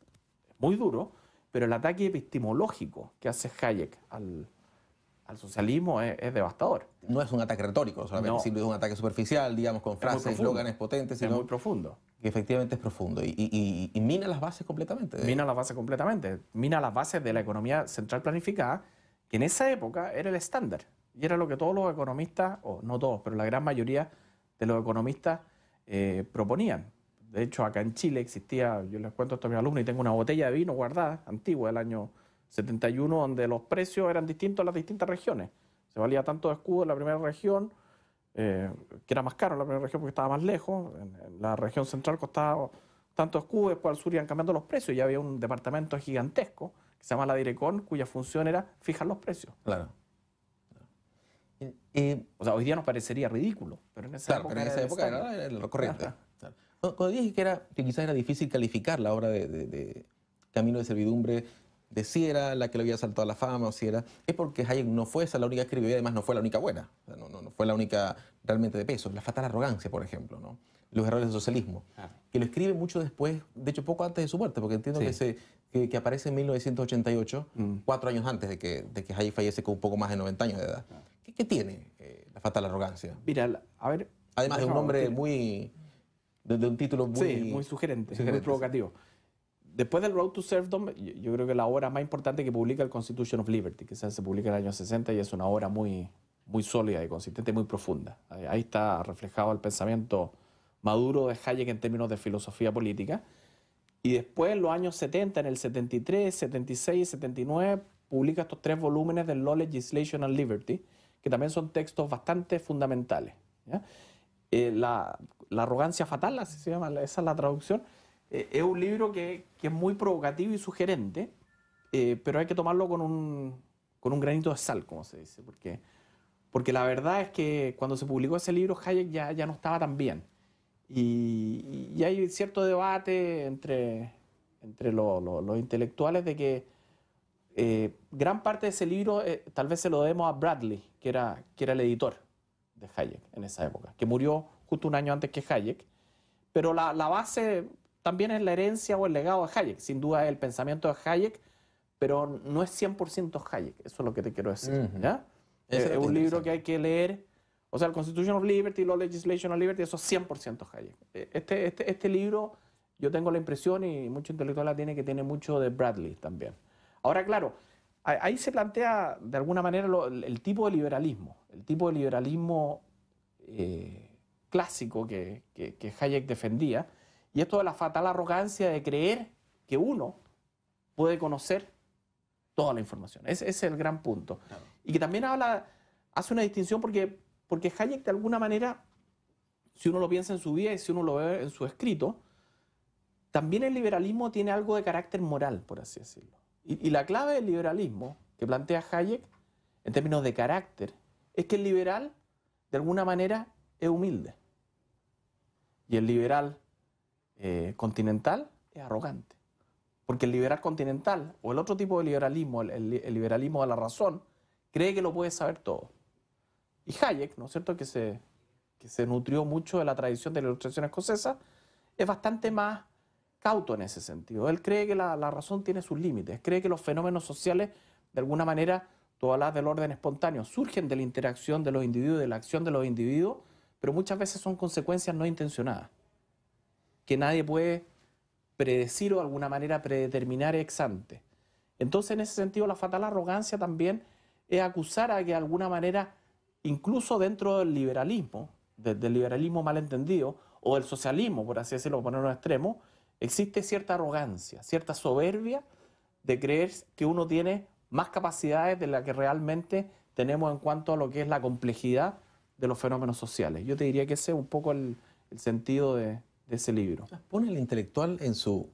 muy duro, pero el ataque epistemológico que hace Hayek al, socialismo es, devastador. No es un ataque retórico, solamente no. es un ataque superficial, digamos, con frases, eslóganes potentes. Sino es muy profundo. Que efectivamente es profundo y, mina las bases completamente. Mina las bases completamente. Mina las bases de la economía central planificada, que en esa época era el estándar. Y era lo que todos los economistas, o no todos, pero la gran mayoría de los economistas eh, proponían. De hecho, acá en Chile existía, yo les cuento esto a mis alumnos, y tengo una botella de vino guardada, antigua, del año 71, donde los precios eran distintos en las distintas regiones. Se valía tanto de escudo en la primera región, eh, que era más caro en la primera región porque estaba más lejos, en, la región central costaba tanto escudo, después al sur iban cambiando los precios, y había un departamento gigantesco que se llama la Direcon, cuya función era fijar los precios. Claro o sea, hoy día nos parecería ridículo, pero en esa época, era, época era, lo corriente. Cuando dije que, quizás era difícil calificar la obra de, Camino de Servidumbre, de si era la que le había saltado a la fama o si era, es porque Hayek no fue esa la única que escribió además no fue la única buena, no, fue la única realmente de peso. La fatal arrogancia, por ejemplo, ¿no? Los errores del socialismo, ah. que lo escribe mucho después, de hecho poco antes de su muerte, porque entiendo que, se, que, aparece en 1988, mm. cuatro años antes de que, de que Hayek fallece con un poco más de 90 años de edad. Ah. ¿Qué, tiene eh, la fatal arrogancia? Mira, a ver. Además de un nombre muy. De, un título muy. Sí, muy sugerente, muy provocativo. Después del Road to Serfdom, yo, creo que la obra más importante que publica el Constitution of Liberty, que se publica en el año 60 y es una obra muy, muy sólida y consistente, muy profunda. Ahí está reflejado el pensamiento maduro de Hayek en términos de filosofía política. Y después, en los años 70, en el 73, 76 y 79, publica estos tres volúmenes del Law Legislation and Liberty, que también son textos bastante fundamentales. Eh, la, la, arrogancia fatal, así se llama, esa es la traducción, eh, es un libro que, que, es muy provocativo y sugerente, eh, pero hay que tomarlo con un, con un, granito de sal, como se dice, porque, porque la verdad es que cuando se publicó ese libro Hayek ya, ya no estaba tan bien. Y, y hay cierto debate entre, entre los intelectuales de que eh, gran parte de ese libro eh, tal vez se lo debemos a Bradley, que era, que era el editor de Hayek en esa época, que murió justo un año antes que Hayek. Pero la, base también es la herencia o el legado de Hayek, sin duda es el pensamiento de Hayek, pero no es 100% Hayek, eso es lo que te quiero decir. Eh, es, un libro que hay que leer, o sea, el Constitution of Liberty, Law Legislation of Liberty, eso es 100% Hayek. Este, este, este libro, yo tengo la impresión, y mucho intelectual la tiene, que tiene mucho de Bradley también. Ahora, claro, ahí se plantea de alguna manera el tipo de liberalismo, el tipo de liberalismo eh, clásico que, Hayek defendía, y esto de la fatal arrogancia de creer que uno puede conocer toda la información. Ese, es el gran punto. Y que también habla, hace una distinción porque, porque Hayek de alguna manera, si uno lo piensa en su vida y si uno lo ve en su escrito, también el liberalismo tiene algo de carácter moral, por así decirlo. Y, la clave del liberalismo que plantea Hayek, en términos de carácter, es que el liberal, de alguna manera, es humilde. Y el liberal eh, continental es arrogante. Porque el liberal continental o el otro tipo de liberalismo, el, liberalismo de la razón, cree que lo puede saber todo. Y Hayek, ¿no es cierto?, que se, que se nutrió mucho de la tradición de la ilustración escocesa, es bastante más cauto en ese sentido. Él cree que la, razón tiene sus límites, cree que los fenómenos sociales, de alguna manera, todas las del orden espontáneo, surgen de la interacción de los individuos, de la acción de los individuos, pero muchas veces son consecuencias no intencionadas, que nadie puede predecir o de alguna manera predeterminar ex ante. Entonces, en ese sentido, la fatal arrogancia también es acusar a que de alguna manera, incluso dentro del liberalismo, desde el liberalismo malentendido, o del socialismo, por así decirlo, ponerlo en extremo, Existe cierta arrogancia, cierta soberbia de creer que uno tiene más capacidades de las que realmente tenemos en cuanto a lo que es la complejidad de los fenómenos sociales. Yo te diría que ese es un poco el, sentido de, ese libro. Pone al intelectual en su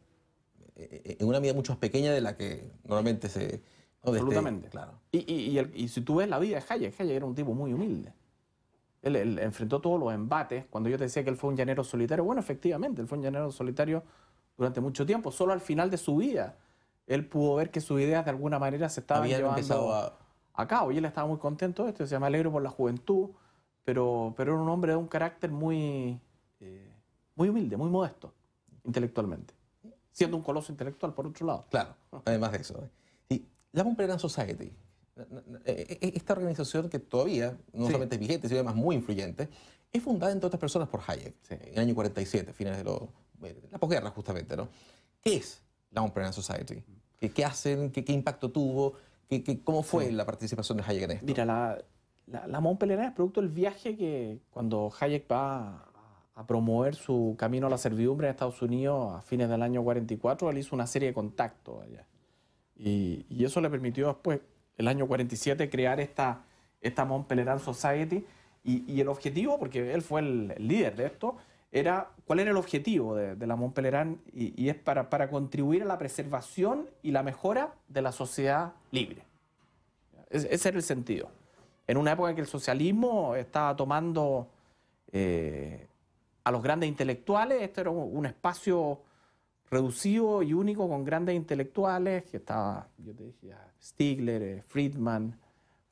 eh, eh, en una vida mucho más pequeña de la que normalmente se... Este, Absolutamente. claro. Y, si tú ves la vida de Hayek, Hayek era un tipo muy humilde. él, enfrentó todos los embates. Cuando yo te decía que él fue un llanero solitario, bueno, efectivamente, él fue un llanero solitario durante mucho tiempo. Solo al final de su vida él pudo ver que sus ideas de alguna manera se estaban llevando a... cabo. Y él estaba muy contento de esto, decía, me alegro por la juventud, pero, pero era un hombre de un carácter muy, eh, muy humilde, muy modesto intelectualmente. Siendo un coloso intelectual, por otro lado. Claro, además de eso. ¿eh? Y la Pomperana Society, eh, esta organización que todavía no solamente es vigente, sino además muy influyente, es fundada entre otras personas por Hayek, en el año 47, finales de los la posguerra justamente, ¿no? ¿Qué es la Montpelleran Society? ¿Qué, qué hacen? ¿Qué, impacto tuvo? cómo fue la participación de Hayek en esto? Mira, la, la, es producto del viaje que cuando Hayek va a promover su camino a la servidumbre en Estados Unidos a fines del año 44, él hizo una serie de contactos allá. Y, eso le permitió después, el año 47, crear esta, esta Society. Y, y el objetivo, porque él fue el líder de esto, era cuál era el objetivo de, la Montpelleran y, es para, contribuir a la preservación y la mejora de la sociedad libre. ese era el sentido. En una época en que el socialismo estaba tomando eh, a los grandes intelectuales, este era un, espacio reducido y único con grandes intelectuales, que estaba, yo te dije, Stigler, eh, Friedman,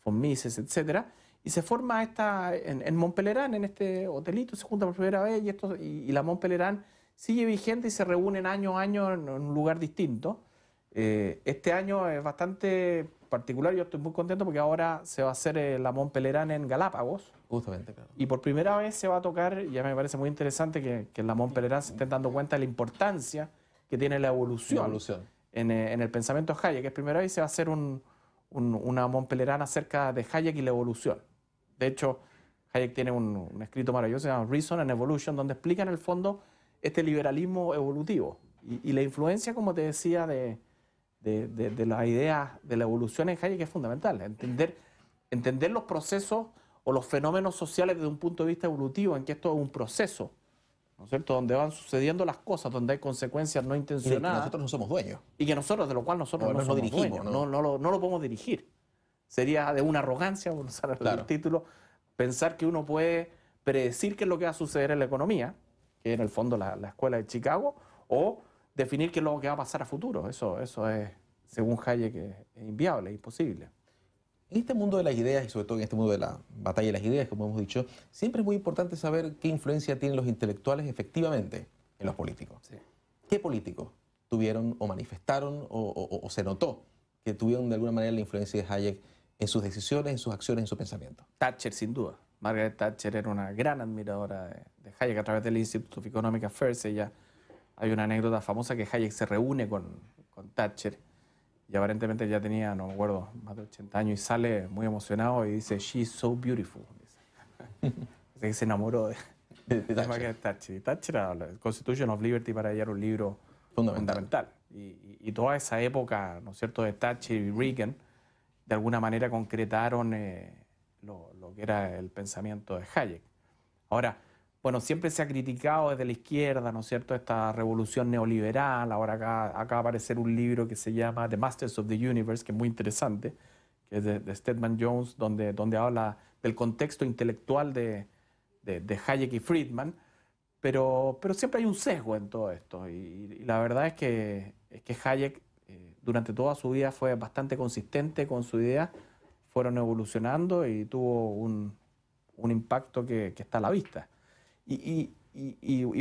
von Mises, etcétera, y se forma esta, en, en en este hotelito, se junta por primera vez y, esto, y, la Montpelerán sigue vigente y se reúnen año a año en, un lugar distinto. Eh, este año es bastante particular, yo estoy muy contento porque ahora se va a hacer eh, la Montpelerán en Galápagos. Justamente, claro. Y por primera vez se va a tocar, ya me parece muy interesante que, en la Montpelerán se estén dando cuenta de la importancia que tiene la evolución, eh, En, el pensamiento de Hayek. Es primera vez se va a hacer una Montpelerán acerca de Hayek y la evolución. De hecho, Hayek tiene un, escrito maravilloso llamado Reason and Evolution, donde explica en el fondo este liberalismo evolutivo y, la influencia, como te decía, de, la idea de las ideas de la evolución en Hayek es fundamental. Entender, entender los procesos o los fenómenos sociales desde un punto de vista evolutivo, en que esto es un proceso, ¿no es cierto? Donde van sucediendo las cosas, donde hay consecuencias no intencionadas. Y que nosotros no somos dueños. Y que nosotros, de lo cual nosotros no, no, dirigimos, no lo podemos dirigir. Sería de una arrogancia, por usar claro. el título, pensar que uno puede predecir qué es lo que va a suceder en la economía, que en el fondo la, la escuela de Chicago, o definir qué es lo que va a pasar a futuro. Eso, eso es, según Hayek, es inviable, es imposible. En este mundo de las ideas y sobre todo en este mundo de la batalla de las ideas, como hemos dicho, siempre es muy importante saber qué influencia tienen los intelectuales efectivamente en los políticos. ¿Qué políticos tuvieron o manifestaron o, se notó que tuvieron de alguna manera la influencia de Hayek en sus decisiones, en sus acciones, en su pensamiento. Thatcher, sin duda. Margaret Thatcher era una gran admiradora de, Hayek a través del Instituto of Economic Affairs. hay una anécdota famosa que Hayek se reúne con, con Thatcher y aparentemente ya tenía, no me acuerdo, más de 80 años y sale muy emocionado y dice, she's so beautiful. que se enamoró de, Margaret Thatcher. Thatcher. Y Thatcher, la Constitution of Liberty para ella era un libro fundamental. Y, y, toda esa época, ¿no es cierto?, de Thatcher y Reagan, de alguna manera concretaron eh, lo, que era el pensamiento de Hayek. Ahora, bueno, siempre se ha criticado desde la izquierda, ¿no es cierto?, esta revolución neoliberal. Ahora acaba de aparecer un libro que se llama The Masters of the Universe, que es muy interesante, que es de, Stedman Jones, donde, donde habla del contexto intelectual de, Hayek y Friedman. Pero, pero siempre hay un sesgo en todo esto. Y, la verdad es que, es que Hayek durante toda su vida fue bastante consistente con su idea, fueron evolucionando y tuvo un, impacto que, está a la vista. Y,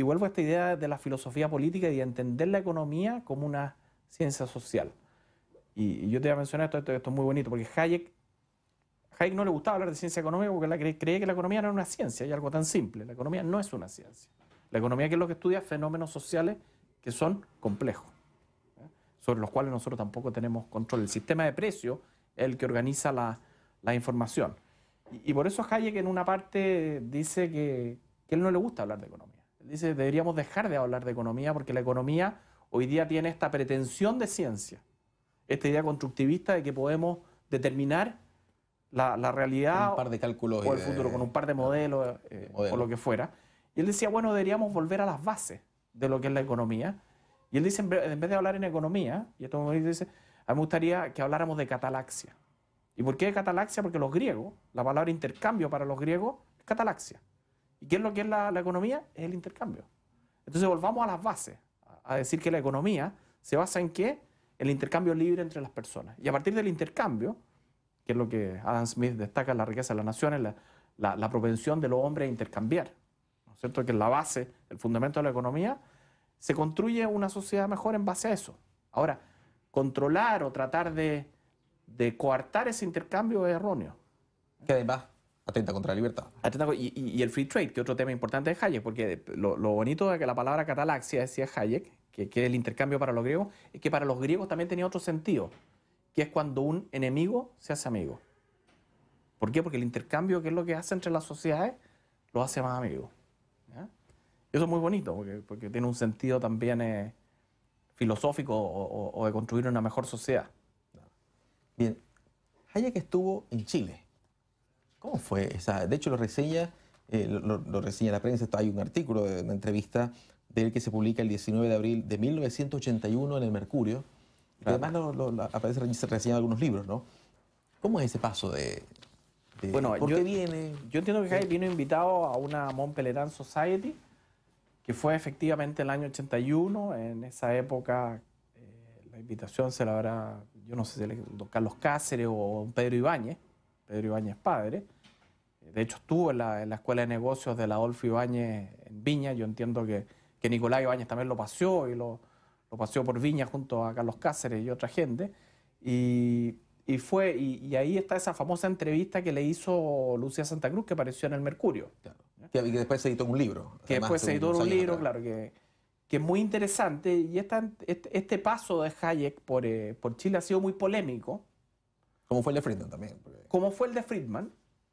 vuelvo a esta idea de la filosofía política y de entender la economía como una ciencia social. Y, yo te voy a mencionar esto, esto, es muy bonito, porque Hayek, Hayek no le gustaba hablar de ciencia económica porque él creía que la economía no era una ciencia, y algo tan simple. La economía no es una ciencia. La economía es lo que estudia fenómenos sociales que son complejos sobre los cuales nosotros tampoco tenemos control. El sistema de precios es el que organiza la, información. Y, por eso Hayek en una parte dice que, que él no le gusta hablar de economía. Él dice, deberíamos dejar de hablar de economía porque la economía hoy día tiene esta pretensión de ciencia, esta idea constructivista de que podemos determinar la, realidad un par de cálculos o el futuro con un par eh, de modelos o lo que fuera. Y él decía, bueno, deberíamos volver a las bases de lo que es la economía y él dice, en vez de hablar en economía, y todo me dice, a mí me gustaría que habláramos de catalaxia. ¿Y por qué catalaxia? Porque los griegos, la palabra intercambio para los griegos es catalaxia. ¿Y qué es lo que es la, economía? Es el intercambio. Entonces volvamos a las bases, a decir que la economía se basa en qué? El intercambio libre entre las personas. Y a partir del intercambio, que es lo que Adam Smith destaca en la riqueza de las naciones, la, la, la propensión de los hombres a intercambiar. ¿No es cierto? Que es la base, el fundamento de la economía se construye una sociedad mejor en base a eso. Ahora, controlar o tratar de, coartar ese intercambio es erróneo. Que además atenta contra la libertad. Y, el free trade, que otro tema importante de Hayek, porque lo, bonito de que la palabra catalaxia decía Hayek, que, que, es el intercambio para los griegos, es que para los griegos también tenía otro sentido, que es cuando un enemigo se hace amigo. ¿Por qué? Porque el intercambio, que es lo que hace entre las sociedades, lo hace más amigos. Eso es muy bonito, porque, tiene un sentido también eh, filosófico o, de construir una mejor sociedad. Bien, Hayek estuvo en Chile. ¿Cómo fue? De hecho, lo reseña, eh, lo, reseña la prensa. Hay un artículo, de una entrevista de él que se publica el 19 de abril de 1981 en el Mercurio. Además, lo, aparece, se reseña algunos libros, ¿no? ¿Cómo es ese paso de, bueno, ¿por yo, qué viene? Yo entiendo que Hayek vino invitado a una Montpelieran Society, que fue efectivamente el año 81. En esa época eh, la invitación se la habrá, yo no sé si el don Carlos Cáceres o don Pedro Ibáñez, Pedro Ibáñez padre. Eh, de hecho, estuvo en la, Escuela de Negocios de la Adolfo Ibáñez en Viña. Yo entiendo que, Nicolás Ibáñez también lo paseó y lo, lo paseó por Viña junto a Carlos Cáceres y otra gente. Y, y fue, y, ahí está esa famosa entrevista que le hizo Lucía Santa Cruz que apareció en el Mercurio. Que, que después se editó un libro. Que después se editó un libro, claro, que, que, es muy interesante. Y este, este, paso de Hayek por, eh, por Chile ha sido muy polémico. Como fue el de Friedman también. Como fue el de Friedman,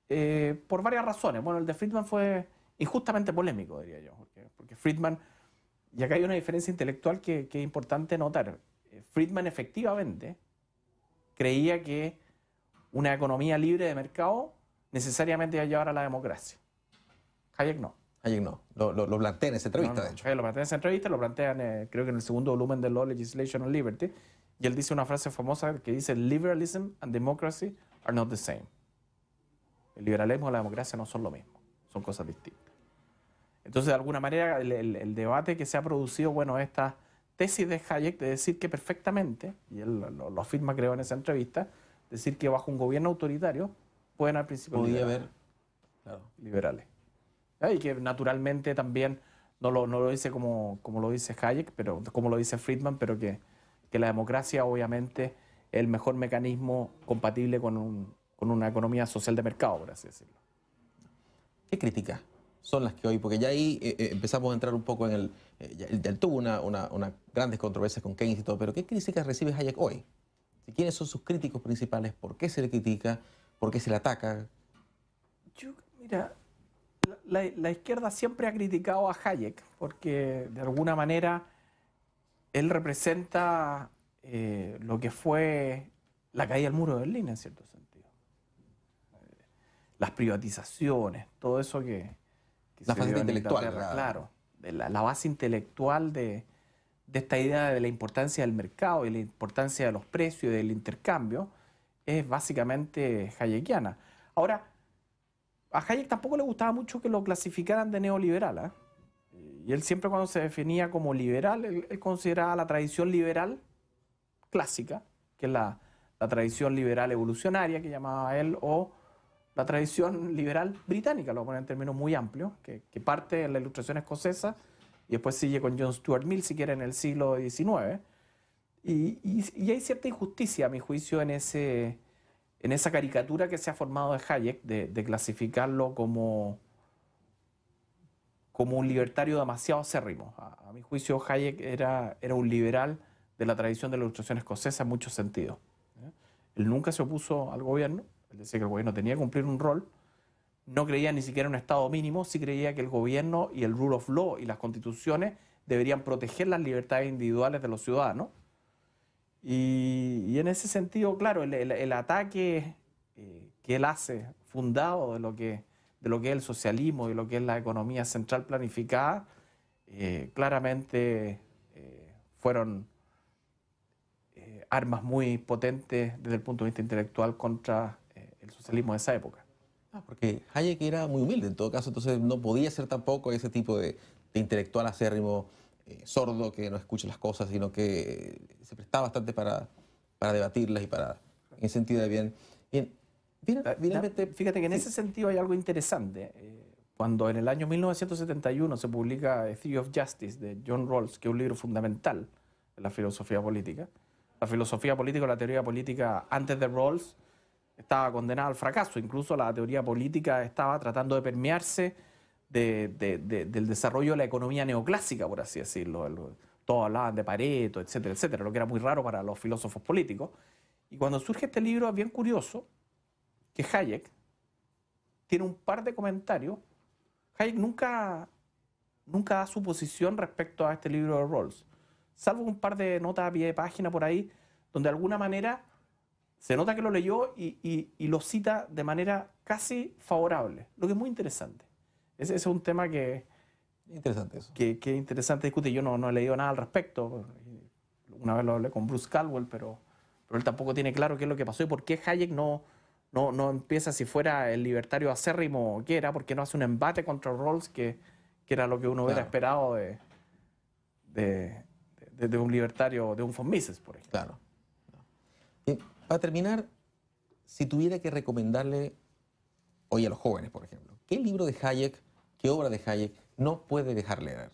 eh, por varias razones. Bueno, el de Friedman fue injustamente polémico, diría yo, porque, porque Friedman, y acá hay una diferencia intelectual que, que es importante notar. Friedman efectivamente creía que una economía libre de mercado necesariamente iba a llevar a la democracia. Hayek no. Hayek no. Lo, lo, en esa entrevista, de hecho. Hayek lo plantea en esa entrevista, lo plantean, eh, creo que en el segundo volumen de Law, Legislation and Liberty. Y él dice una frase famosa que dice: Liberalism and democracy are not the same. El liberalismo y la democracia no son lo mismo, son cosas distintas. Entonces, de alguna manera, el, debate que se ha producido, bueno, esta tesis de Hayek de decir que perfectamente, y él lo, lo afirma, creo, en esa entrevista, decir que bajo un gobierno autoritario pueden al principio. Podía haber liberales. Ah, y que naturalmente también, no lo, no lo dice como, como lo dice Hayek, pero como lo dice Friedman, pero que, que la democracia obviamente es el mejor mecanismo compatible con, un, con una economía social de mercado, por así decirlo. ¿Qué críticas son las que hoy, porque ya ahí eh, eh, empezamos a entrar un poco en el, del eh, tú una, una, una, grandes controversias con Keynes y todo, pero ¿qué críticas recibe Hayek hoy? ¿Quiénes son sus críticos principales? ¿Por qué se le critica? ¿Por qué se le ataca? Yo, mira, la, izquierda siempre ha criticado a Hayek porque de alguna manera él representa eh, lo que fue la caída del muro de Berlín en cierto sentido. Eh, las privatizaciones, todo eso que... la base intelectual. Claro, de la, base intelectual de, esta idea de la importancia del mercado y la importancia de los precios y del intercambio es básicamente hayekiana. Ahora, a Hayek tampoco le gustaba mucho que lo clasificaran de neoliberal. ¿ah? Y él siempre cuando se definía como liberal, él, consideraba la tradición liberal clásica, que es la, tradición liberal evolucionaria que llamaba él, o la tradición liberal británica, lo voy a poner en términos muy amplios, que, parte de la ilustración escocesa y después sigue con John Stuart Mill, si quiere, en el siglo XIX. y hay cierta injusticia, a mi juicio, en ese en esa caricatura que se ha formado de Hayek, de, clasificarlo como, como un libertario demasiado acérrimo. A, mi juicio, Hayek era, era un liberal de la tradición de la ilustración escocesa en muchos sentidos. ¿eh? Él nunca se opuso al gobierno, él decía que el gobierno tenía que cumplir un rol, no creía ni siquiera en un Estado mínimo, sí creía que el gobierno y el rule of law y las constituciones deberían proteger las libertades individuales de los ciudadanos, y, en ese sentido, claro, el, ataque eh, que él hace, fundado de lo, que, de lo que es el socialismo y lo que es la economía central planificada, eh, claramente eh, fueron armas muy potentes desde el punto de vista intelectual contra el socialismo de esa época. Ah, porque Hayek era muy humilde, en todo caso, entonces no podía ser tampoco ese tipo de, de intelectual acérrimo eh, sordo, que no escuche las cosas, sino que se presta bastante para, para debatirlas y para, en sentido bien. bien, ah, fíjate que en ese sentido hay algo interesante. Eh, cuando en el año 1971 se publica Theory of Justice de John Rawls, que es un libro fundamental de la filosofía política, la filosofía política o la teoría política antes de Rawls estaba condenada al fracaso, incluso la teoría política estaba tratando de permearse del desarrollo de la economía neoclásica, por así decirlo. todos hablaban de Pareto, etcétera, etcétera, lo que era muy raro para los filósofos políticos. Y cuando surge este libro es bien curioso que Hayek tiene un par de comentarios. Hayek nunca, nunca da su posición respecto a este libro de Rawls, salvo un par de notas a pie de página por ahí, donde de alguna manera se nota que lo leyó y lo cita de manera casi favorable, lo que es muy interesante. Ese, es un tema que... Interesante eso. Que, interesante discutir. Yo no, no he leído nada al respecto. Una vez lo hablé con Bruce Caldwell, pero, pero él tampoco tiene claro qué es lo que pasó y por qué Hayek no, no, empieza, si fuera el libertario acérrimo que era, porque no hace un embate contra Rawls, que, era lo que uno hubiera esperado de, de, un libertario, de un von Mises, por ejemplo. Claro. Y para terminar, si tuviera que recomendarle hoy a los jóvenes, por ejemplo, ¿qué libro de Hayek qué obra de Hayek no puede dejar leer.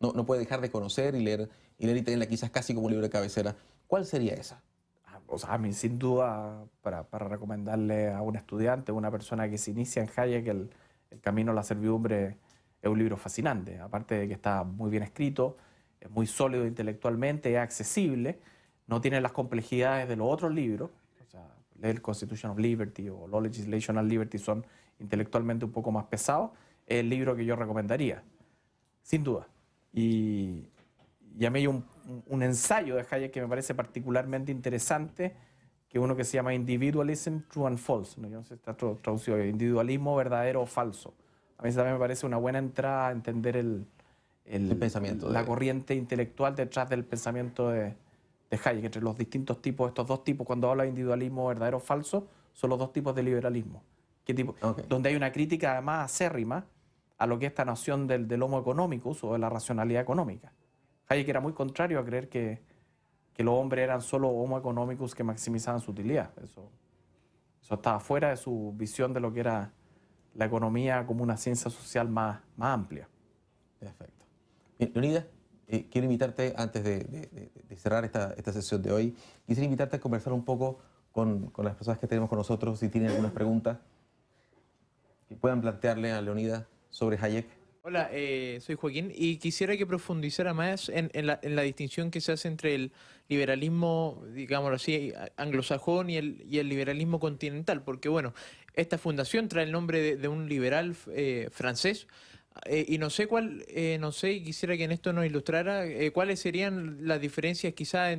No, no puede dejar de conocer y leer, y leer y tenerla quizás casi como libro de cabecera. ¿Cuál sería esa? Ah, o sea, a mí sin duda, para, para recomendarle a un estudiante, a una persona que se inicia en Hayek, el, el camino a la servidumbre es un libro fascinante. Aparte de que está muy bien escrito, es muy sólido intelectualmente, es accesible, no tiene las complejidades de los otros libros. O sea, el Constitution of Liberty o Law Legislation of Liberty son intelectualmente un poco más pesados, el libro que yo recomendaría, sin duda. Y, ya a mí hay un, ensayo de Hayek que me parece particularmente interesante, que uno que se llama Individualism True and False, ¿no? sé si está traducido, individualismo verdadero o falso. A mí también me parece una buena entrada a entender el, pensamiento la corriente intelectual detrás del pensamiento de, Hayek, entre los distintos tipos, estos dos tipos, cuando habla de individualismo verdadero o falso, son los dos tipos de liberalismo. ¿Qué tipo? Donde hay una crítica además acérrima a lo que esta noción del, del homo economicus o de la racionalidad económica. Hayek era muy contrario a creer que, que los hombres eran solo homo economicus que maximizaban su utilidad. Eso, eso estaba fuera de su visión de lo que era la economía como una ciencia social más, más amplia. Perfecto. Bien, Leonidas, eh, quiero invitarte, antes de, de, cerrar esta, esta, sesión de hoy, quisiera invitarte a conversar un poco con, con, las personas que tenemos con nosotros, si tienen algunas preguntas, que puedan plantearle a Leonidas sobre Hayek. Hola, eh, soy Joaquín y quisiera que profundizara más en, la, distinción que se hace entre el liberalismo, digámoslo así, anglosajón y el, liberalismo continental, porque bueno, esta fundación trae el nombre de, un liberal eh, francés, eh, y no sé cuál, eh, no sé, quisiera que en esto nos ilustrara eh, cuáles serían las diferencias quizás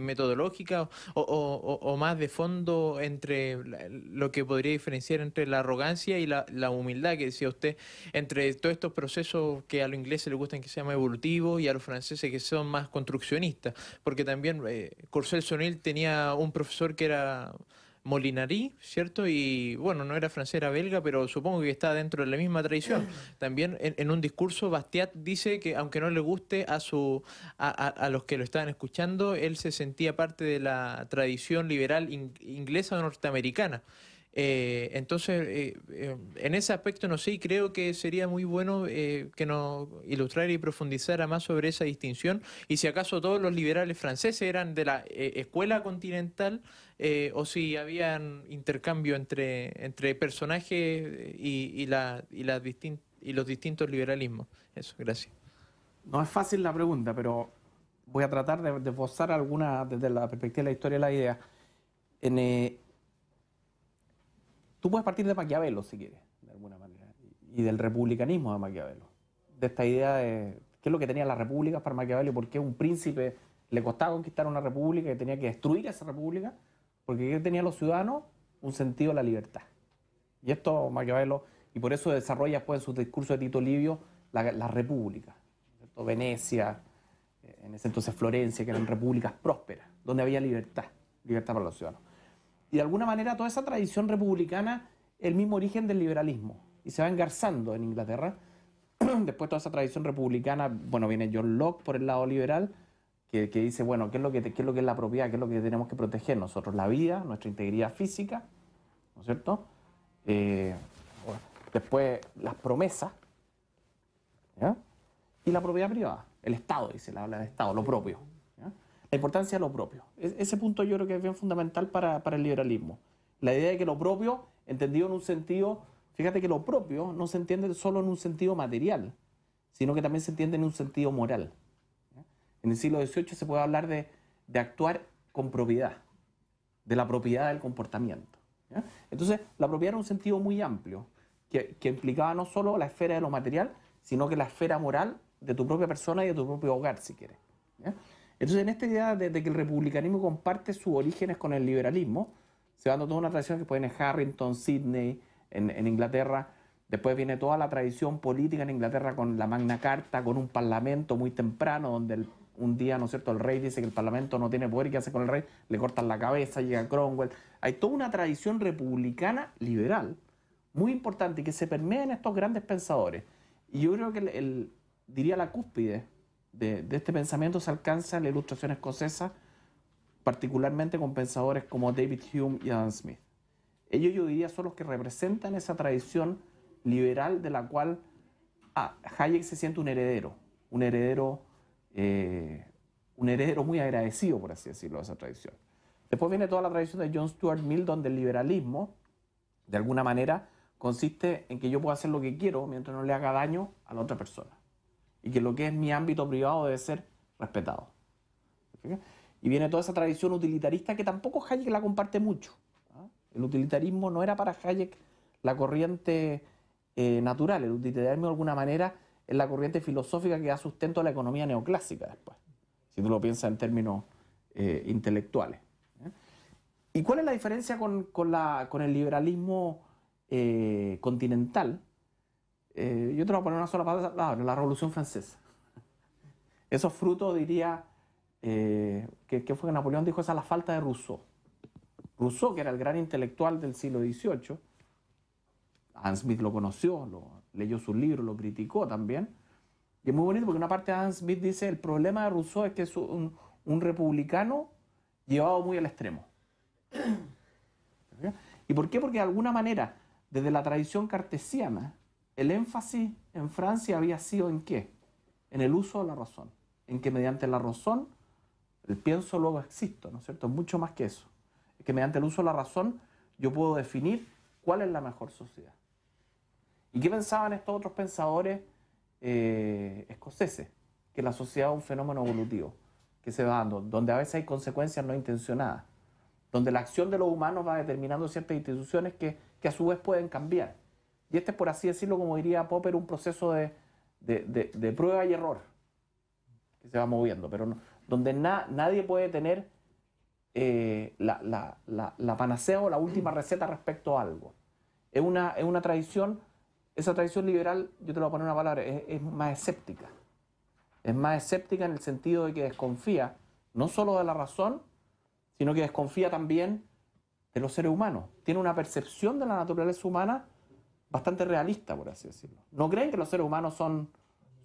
metodológicas o, o, o, más de fondo entre lo que podría diferenciar entre la arrogancia y la, humildad que decía usted, entre todos estos procesos que a los ingleses les gustan que se más evolutivos y a los franceses que son más construccionistas, porque también Corsel Sonil tenía un profesor que era Molinari, ¿cierto? Y bueno, no era francesa, belga, pero supongo que está dentro de la misma tradición. También en, un discurso, Bastiat dice que aunque no le guste a, su, a, a, los que lo estaban escuchando, él se sentía parte de la tradición liberal inglesa o norteamericana. Eh, entonces, eh, eh, en ese aspecto, no sé, creo que sería muy bueno que nos ilustrar y profundizara más sobre esa distinción y si acaso todos los liberales franceses eran de la escuela continental o si habían intercambio entre, entre personajes y, la, y, las y los distintos liberalismos. Eso, gracias. No es fácil la pregunta, pero voy a tratar de esbozar alguna desde la perspectiva de la historia de la idea. En, Tú puedes partir de Maquiavelo, si quieres, de alguna manera, y del republicanismo de Maquiavelo, de esta idea de qué es lo que tenía la república para Maquiavelo y por qué un príncipe le costaba conquistar una república y tenía que destruir esa república, porque tenía tenía los ciudadanos? Un sentido de la libertad. Y esto Maquiavelo, y por eso desarrolla después en su discurso de Tito Livio la, la república, Venecia, eh, en ese entonces Florencia, que eran repúblicas prósperas, donde había libertad, libertad para los ciudadanos. Y de alguna manera toda esa tradición republicana, el mismo origen del liberalismo, y se va engarzando en Inglaterra. Después toda esa tradición republicana, bueno, viene John Locke por el lado liberal, que, dice, bueno, ¿qué es, lo que, es lo que es la propiedad? ¿Qué es lo que tenemos que proteger nosotros? La vida, nuestra integridad física, ¿no es cierto? Eh, después las promesas, Y la propiedad privada, el Estado, dice, la habla de Estado, lo propio. La importancia de lo propio. Ese punto yo creo que es bien fundamental para, el liberalismo. La idea de que lo propio, entendido en un sentido, fíjate que lo propio no se entiende solo en un sentido material, sino que también se entiende en un sentido moral. En el siglo XVIII se puede hablar de, actuar con propiedad, de la propiedad del comportamiento. Entonces, la propiedad era un sentido muy amplio, que, que, implicaba no solo la esfera de lo material, sino que la esfera moral de tu propia persona y de tu propio hogar, si quieres. ¿ya? Entonces, en esta idea de, que el republicanismo comparte sus orígenes con el liberalismo, se va dando toda una tradición que puede en Harrington, Sydney, en, Inglaterra, Después viene toda la tradición política en Inglaterra con la Magna Carta, con un parlamento muy temprano, donde un día, ¿no es cierto?, el rey dice que el parlamento no tiene poder, y ¿qué hace con el rey? Le cortan la cabeza, llega Cromwell. Hay toda una tradición republicana liberal muy importante que se permea en estos grandes pensadores. Y yo creo que diría la cúspide de, este pensamiento se alcanza la ilustración escocesa, particularmente con pensadores como David Hume y Adam Smith. Ellos yo diría son los que representan esa tradición liberal de la cual ah, Hayek se siente un heredero, un heredero, eh, un heredero muy agradecido, por así decirlo, de esa tradición. Después viene toda la tradición de John Stuart Mill, donde el liberalismo, de alguna manera, consiste en que yo puedo hacer lo que quiero mientras no le haga daño a la otra persona y que lo que es mi ámbito privado debe ser respetado. Y viene toda esa tradición utilitarista que tampoco Hayek la comparte mucho. ¿ah? El utilitarismo no era para Hayek la corriente eh, natural, el utilitarismo de alguna manera es la corriente filosófica que da sustento a la economía neoclásica después, si tú lo piensas en términos eh, intelectuales. ¿eh? ¿Y cuál es la diferencia con, con el liberalismo continental? Eh, yo te voy a poner una sola palabra, la Revolución Francesa. Esos frutos, diría, eh, que, fue que Napoleón dijo, esa la falta de Rousseau. Rousseau, que era el gran intelectual del siglo XVIII, Adam Smith lo conoció, leyó su libro lo criticó también. Y es muy bonito porque una parte de Adam Smith dice, el problema de Rousseau es que es un, un republicano llevado muy al extremo. ¿Y por qué? Porque de alguna manera, desde la tradición cartesiana, el énfasis en Francia había sido en qué? En el uso de la razón, en que mediante la razón el pienso luego existo, ¿no es cierto? mucho más que eso. Es que mediante el uso de la razón yo puedo definir cuál es la mejor sociedad. ¿Y qué pensaban estos otros pensadores eh, escoceses? Que la sociedad es un fenómeno evolutivo que se va dando, donde a veces hay consecuencias no intencionadas, donde la acción de los humanos va determinando ciertas instituciones que a su vez pueden cambiar. Y este es, por así decirlo, como diría Popper, un proceso de, de, de, prueba y error que se va moviendo, pero donde nadie puede tener eh, la, la, la, panacea o la última mm. receta respecto a algo. Es una, es una tradición, esa tradición liberal, yo te lo voy a poner una palabra, es, es más escéptica. Es más escéptica en el sentido de que desconfía no solo de la razón, sino que desconfía también de los seres humanos. Tiene una percepción de la naturaleza humana bastante realista, por así decirlo. No creen que los seres humanos son,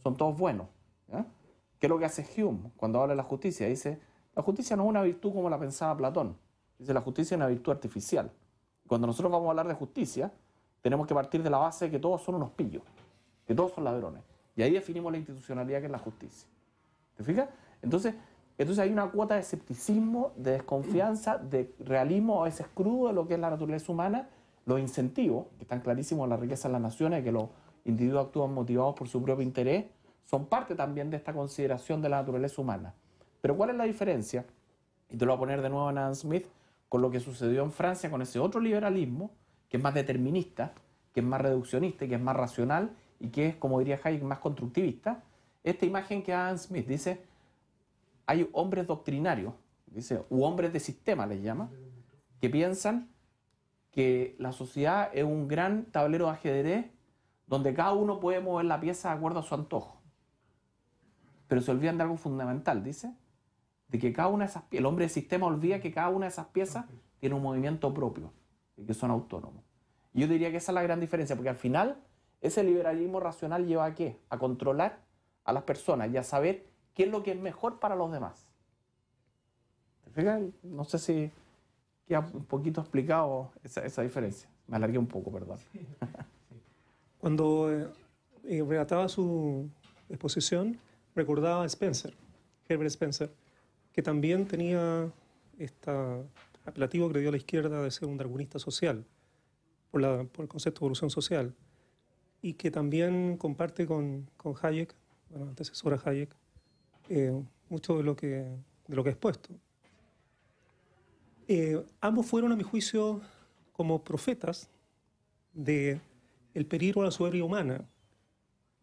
son todos buenos. ¿eh? ¿Qué es lo que hace Hume cuando habla de la justicia? Dice, la justicia no es una virtud como la pensaba Platón. Dice, la justicia es una virtud artificial. Cuando nosotros vamos a hablar de justicia, tenemos que partir de la base de que todos son unos pillos, que todos son ladrones. Y ahí definimos la institucionalidad que es la justicia. ¿Te fijas? Entonces, entonces hay una cuota de escepticismo, de desconfianza, de realismo a veces crudo de lo que es la naturaleza humana los incentivos, que están clarísimos, la riqueza de las naciones, que los individuos actúan motivados por su propio interés, son parte también de esta consideración de la naturaleza humana. Pero ¿cuál es la diferencia? Y te lo voy a poner de nuevo en Adam Smith, con lo que sucedió en Francia con ese otro liberalismo, que es más determinista, que es más reduccionista, que es más racional y que es, como diría Hayek, más constructivista. Esta imagen que Adam Smith dice, hay hombres doctrinarios, dice, u hombres de sistema les llama, que piensan que la sociedad es un gran tablero de ajedrez donde cada uno puede mover la pieza de acuerdo a su antojo. Pero se olvidan de algo fundamental, dice, de que cada una de esas piezas, el hombre del sistema olvida que cada una de esas piezas tiene un movimiento propio y que son autónomos. Yo diría que esa es la gran diferencia, porque al final ese liberalismo racional lleva a qué? A controlar a las personas y a saber qué es lo que es mejor para los demás. ¿Te fijas? No sé si queda un poquito explicado esa, esa diferencia. Me alargué un poco, perdón. Cuando eh, eh, relataba su exposición, recordaba a Spencer, Herbert Spencer, que también tenía este apelativo que le dio a la izquierda de ser un darwinista social, por, la, por el concepto de evolución social, y que también comparte con, con Hayek, bueno, antecesora Hayek, eh, mucho de lo que, de lo que ha expuesto. Eh, ambos fueron, a mi juicio, como profetas de peligro a la soberbia humana,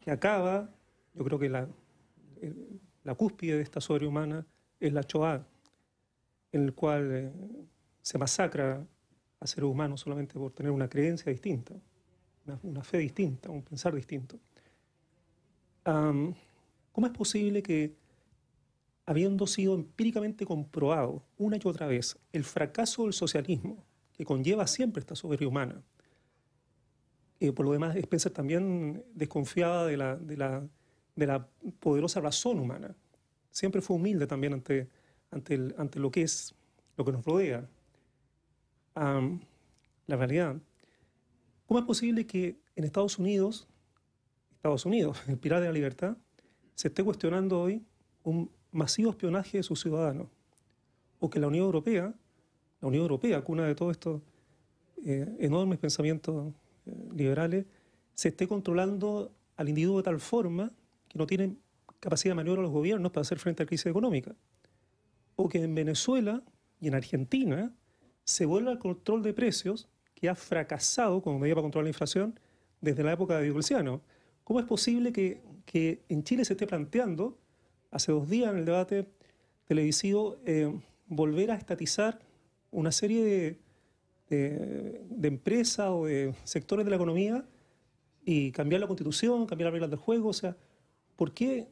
que acaba, yo creo que la, eh, la cúspide de esta soberbia humana es la Shoah, en el cual eh, se masacra a seres humanos solamente por tener una creencia distinta, una, fe distinta, un pensar distinto. ¿Cómo es posible que habiendo sido empíricamente comprobado una y otra vez el fracaso del socialismo, que conlleva siempre esta soberbia humana. y por lo demás, Spencer también desconfiaba de la, poderosa razón humana. Siempre fue humilde también ante, ante, ante lo que es, lo que nos rodea. la realidad. ¿Cómo es posible que en Estados Unidos, Estados Unidos, el pilar de la libertad, se esté cuestionando hoy un masivo espionaje de sus ciudadanos. O que la Unión Europea, la Unión Europea, cuna de todos estos eh, enormes pensamientos eh, liberales, se esté controlando al individuo de tal forma que no tienen capacidad de maniobra los gobiernos para hacer frente a la crisis económica. O que en Venezuela y en Argentina se vuelva al control de precios que ha fracasado como medida para controlar la inflación desde la época de Diocleciano. ¿Cómo es posible que, que en Chile se esté planteando hace dos días en el debate televisivo, eh, volver a estatizar una serie de, empresas o de sectores de la economía y cambiar la constitución, cambiar las reglas del juego. O sea, ¿por qué?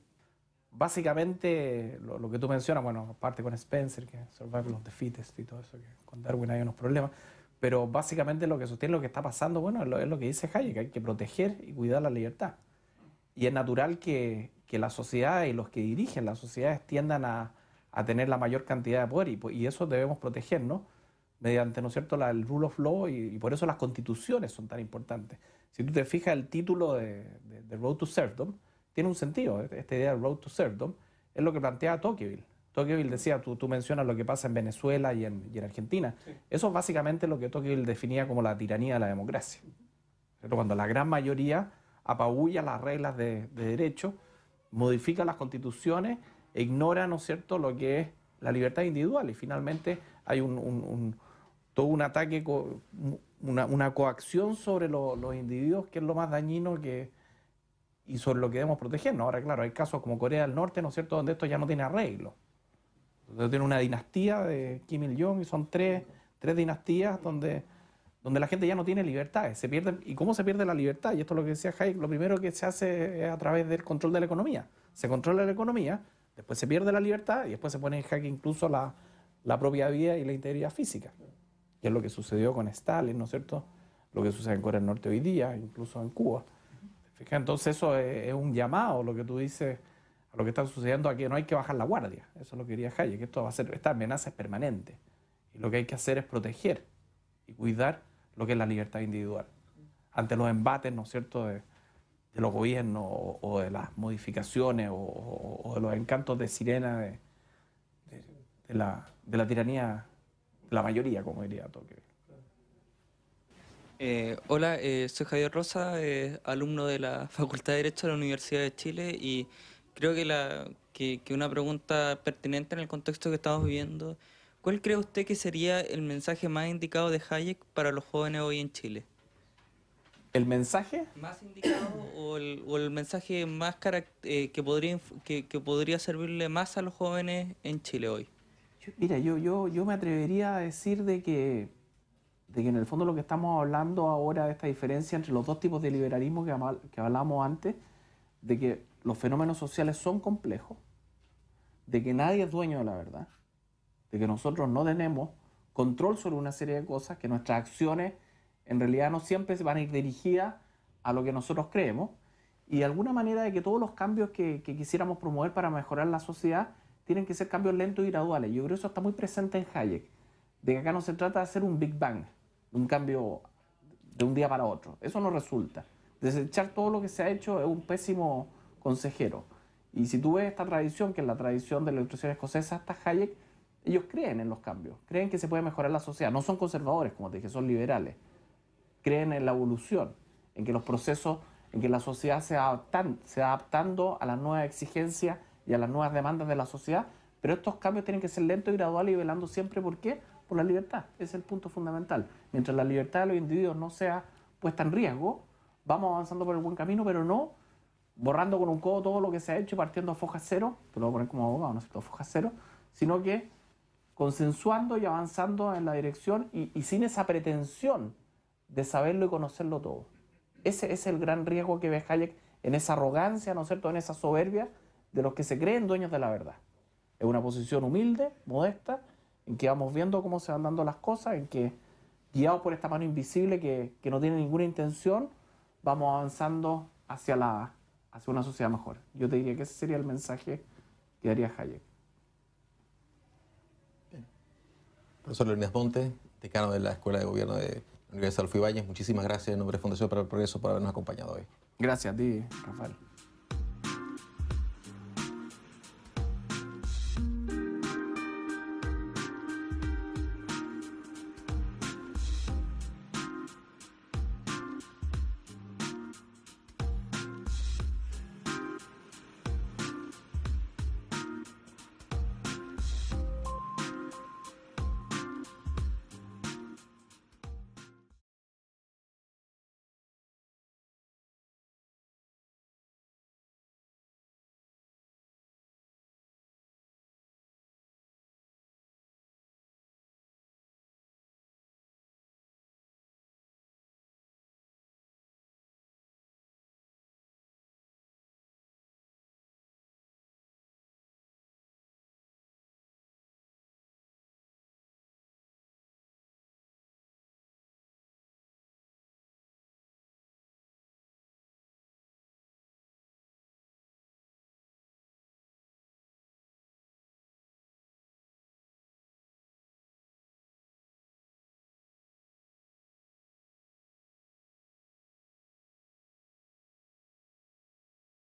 Básicamente, lo, que tú mencionas, bueno, aparte con Spencer, que survival of the y todo eso, que con Darwin hay unos problemas, pero básicamente lo que sostiene lo que está pasando, bueno, es lo, que dice Hayek, hay que proteger y cuidar la libertad. Y es natural que que la sociedad y los que dirigen las sociedades tiendan a, a tener la mayor cantidad de poder y, eso debemos protegernos mediante, ¿no es cierto?, la, el rule of law y, por eso las constituciones son tan importantes. Si tú te fijas el título de, Road to Serfdom, tiene un sentido, eh, esta idea de Road to Serfdom es lo que plantea Tocqueville. Tocqueville decía, tú, tú mencionas lo que pasa en Venezuela y en, Argentina. Eso es básicamente lo que Tocqueville definía como la tiranía de la democracia. cuando la gran mayoría apabulla las reglas de, de derecho, modifica las constituciones e ignora, ¿no es cierto?, lo que es la libertad individual. Y finalmente hay un, todo un ataque, una, coacción sobre los individuos, que es lo más dañino que, y sobre lo que debemos protegernos. Ahora, claro, hay casos como Corea del Norte, ¿no es cierto?, donde esto ya no tiene arreglo. tiene una dinastía de Kim Il-jong y son tres, tres dinastías donde donde la gente ya no tiene libertades, se pierden, ¿y cómo se pierde la libertad? Y esto es lo que decía Hayek, lo primero que se hace es a través del control de la economía. Se controla la economía, después se pierde la libertad y después se pone en jaque incluso la, la propia vida y la integridad física, que es lo que sucedió con Stalin, ¿no es cierto? Lo que sucede en Corea del Norte hoy día, incluso en Cuba. fíjate entonces eso es, un llamado, lo que tú dices, a lo que está sucediendo, a que no hay que bajar la guardia. Eso es lo que diría Hayek, que esto va a ser, esta amenaza es permanente. Y lo que hay que hacer es proteger y cuidar lo que es la libertad individual. Ante los embates, ¿no es cierto?, de, los gobiernos o, de las modificaciones o, de los encantos de sirena de, de la, tiranía, tiranía, la mayoría, como diría Toque. Eh, hola, eh, soy Javier Rosa, eh, alumno de la Facultad de Derecho de la Universidad de Chile y creo que, la, que, que una pregunta pertinente en el contexto que estamos viviendo ¿Cuál cree usted que sería el mensaje más indicado de Hayek para los jóvenes hoy en Chile? ¿El mensaje? ¿Más indicado o el, mensaje más eh, que, podría, que, podría servirle más a los jóvenes en Chile hoy? mira, yo, yo, yo me atrevería a decir de que, de que en el fondo lo que estamos hablando ahora, de esta diferencia entre los dos tipos de liberalismo que, que hablamos antes, de que los fenómenos sociales son complejos, de que nadie es dueño de la verdad de que nosotros no tenemos control sobre una serie de cosas, que nuestras acciones en realidad no siempre van a ir dirigidas a lo que nosotros creemos, y de alguna manera de que todos los cambios que, quisiéramos promover para mejorar la sociedad tienen que ser cambios lentos y graduales. Yo creo que eso está muy presente en Hayek, de que acá no se trata de hacer un Big Bang, un cambio de un día para otro. Eso no resulta. Desechar todo lo que se ha hecho es un pésimo consejero. Y si tú ves esta tradición, que es la tradición de la ilustración escocesa, hasta Hayek, ellos creen en los cambios, creen que se puede mejorar la sociedad. No son conservadores, como te dije, son liberales. Creen en la evolución, en que los procesos, en que la sociedad se, va se adaptando a las nuevas exigencias y a las nuevas demandas de la sociedad. Pero estos cambios tienen que ser lentos y graduales y velando siempre por qué? Por la libertad. Es el punto fundamental. Mientras la libertad de los individuos no sea puesta en riesgo, vamos avanzando por el buen camino, pero no borrando con un codo todo lo que se ha hecho y partiendo a foja cero, te lo voy a poner como abogado, ¿no es cierto? Foja cero, sino que consensuando y avanzando en la dirección y, sin esa pretensión de saberlo y conocerlo todo. Ese es el gran riesgo que ve Hayek en esa arrogancia, ¿no es cierto?, en esa soberbia de los que se creen dueños de la verdad. Es una posición humilde, modesta, en que vamos viendo cómo se van dando las cosas, en que guiados por esta mano invisible que, no tiene ninguna intención, vamos avanzando hacia, la, hacia una sociedad mejor. Yo te diría que ese sería el mensaje que haría Hayek. Profesor Leonidas Monte, decano de la Escuela de Gobierno de la Universidad Alfibáñez, muchísimas gracias en nombre de Fundación para el Progreso por habernos acompañado hoy. Gracias a ti, Rafael.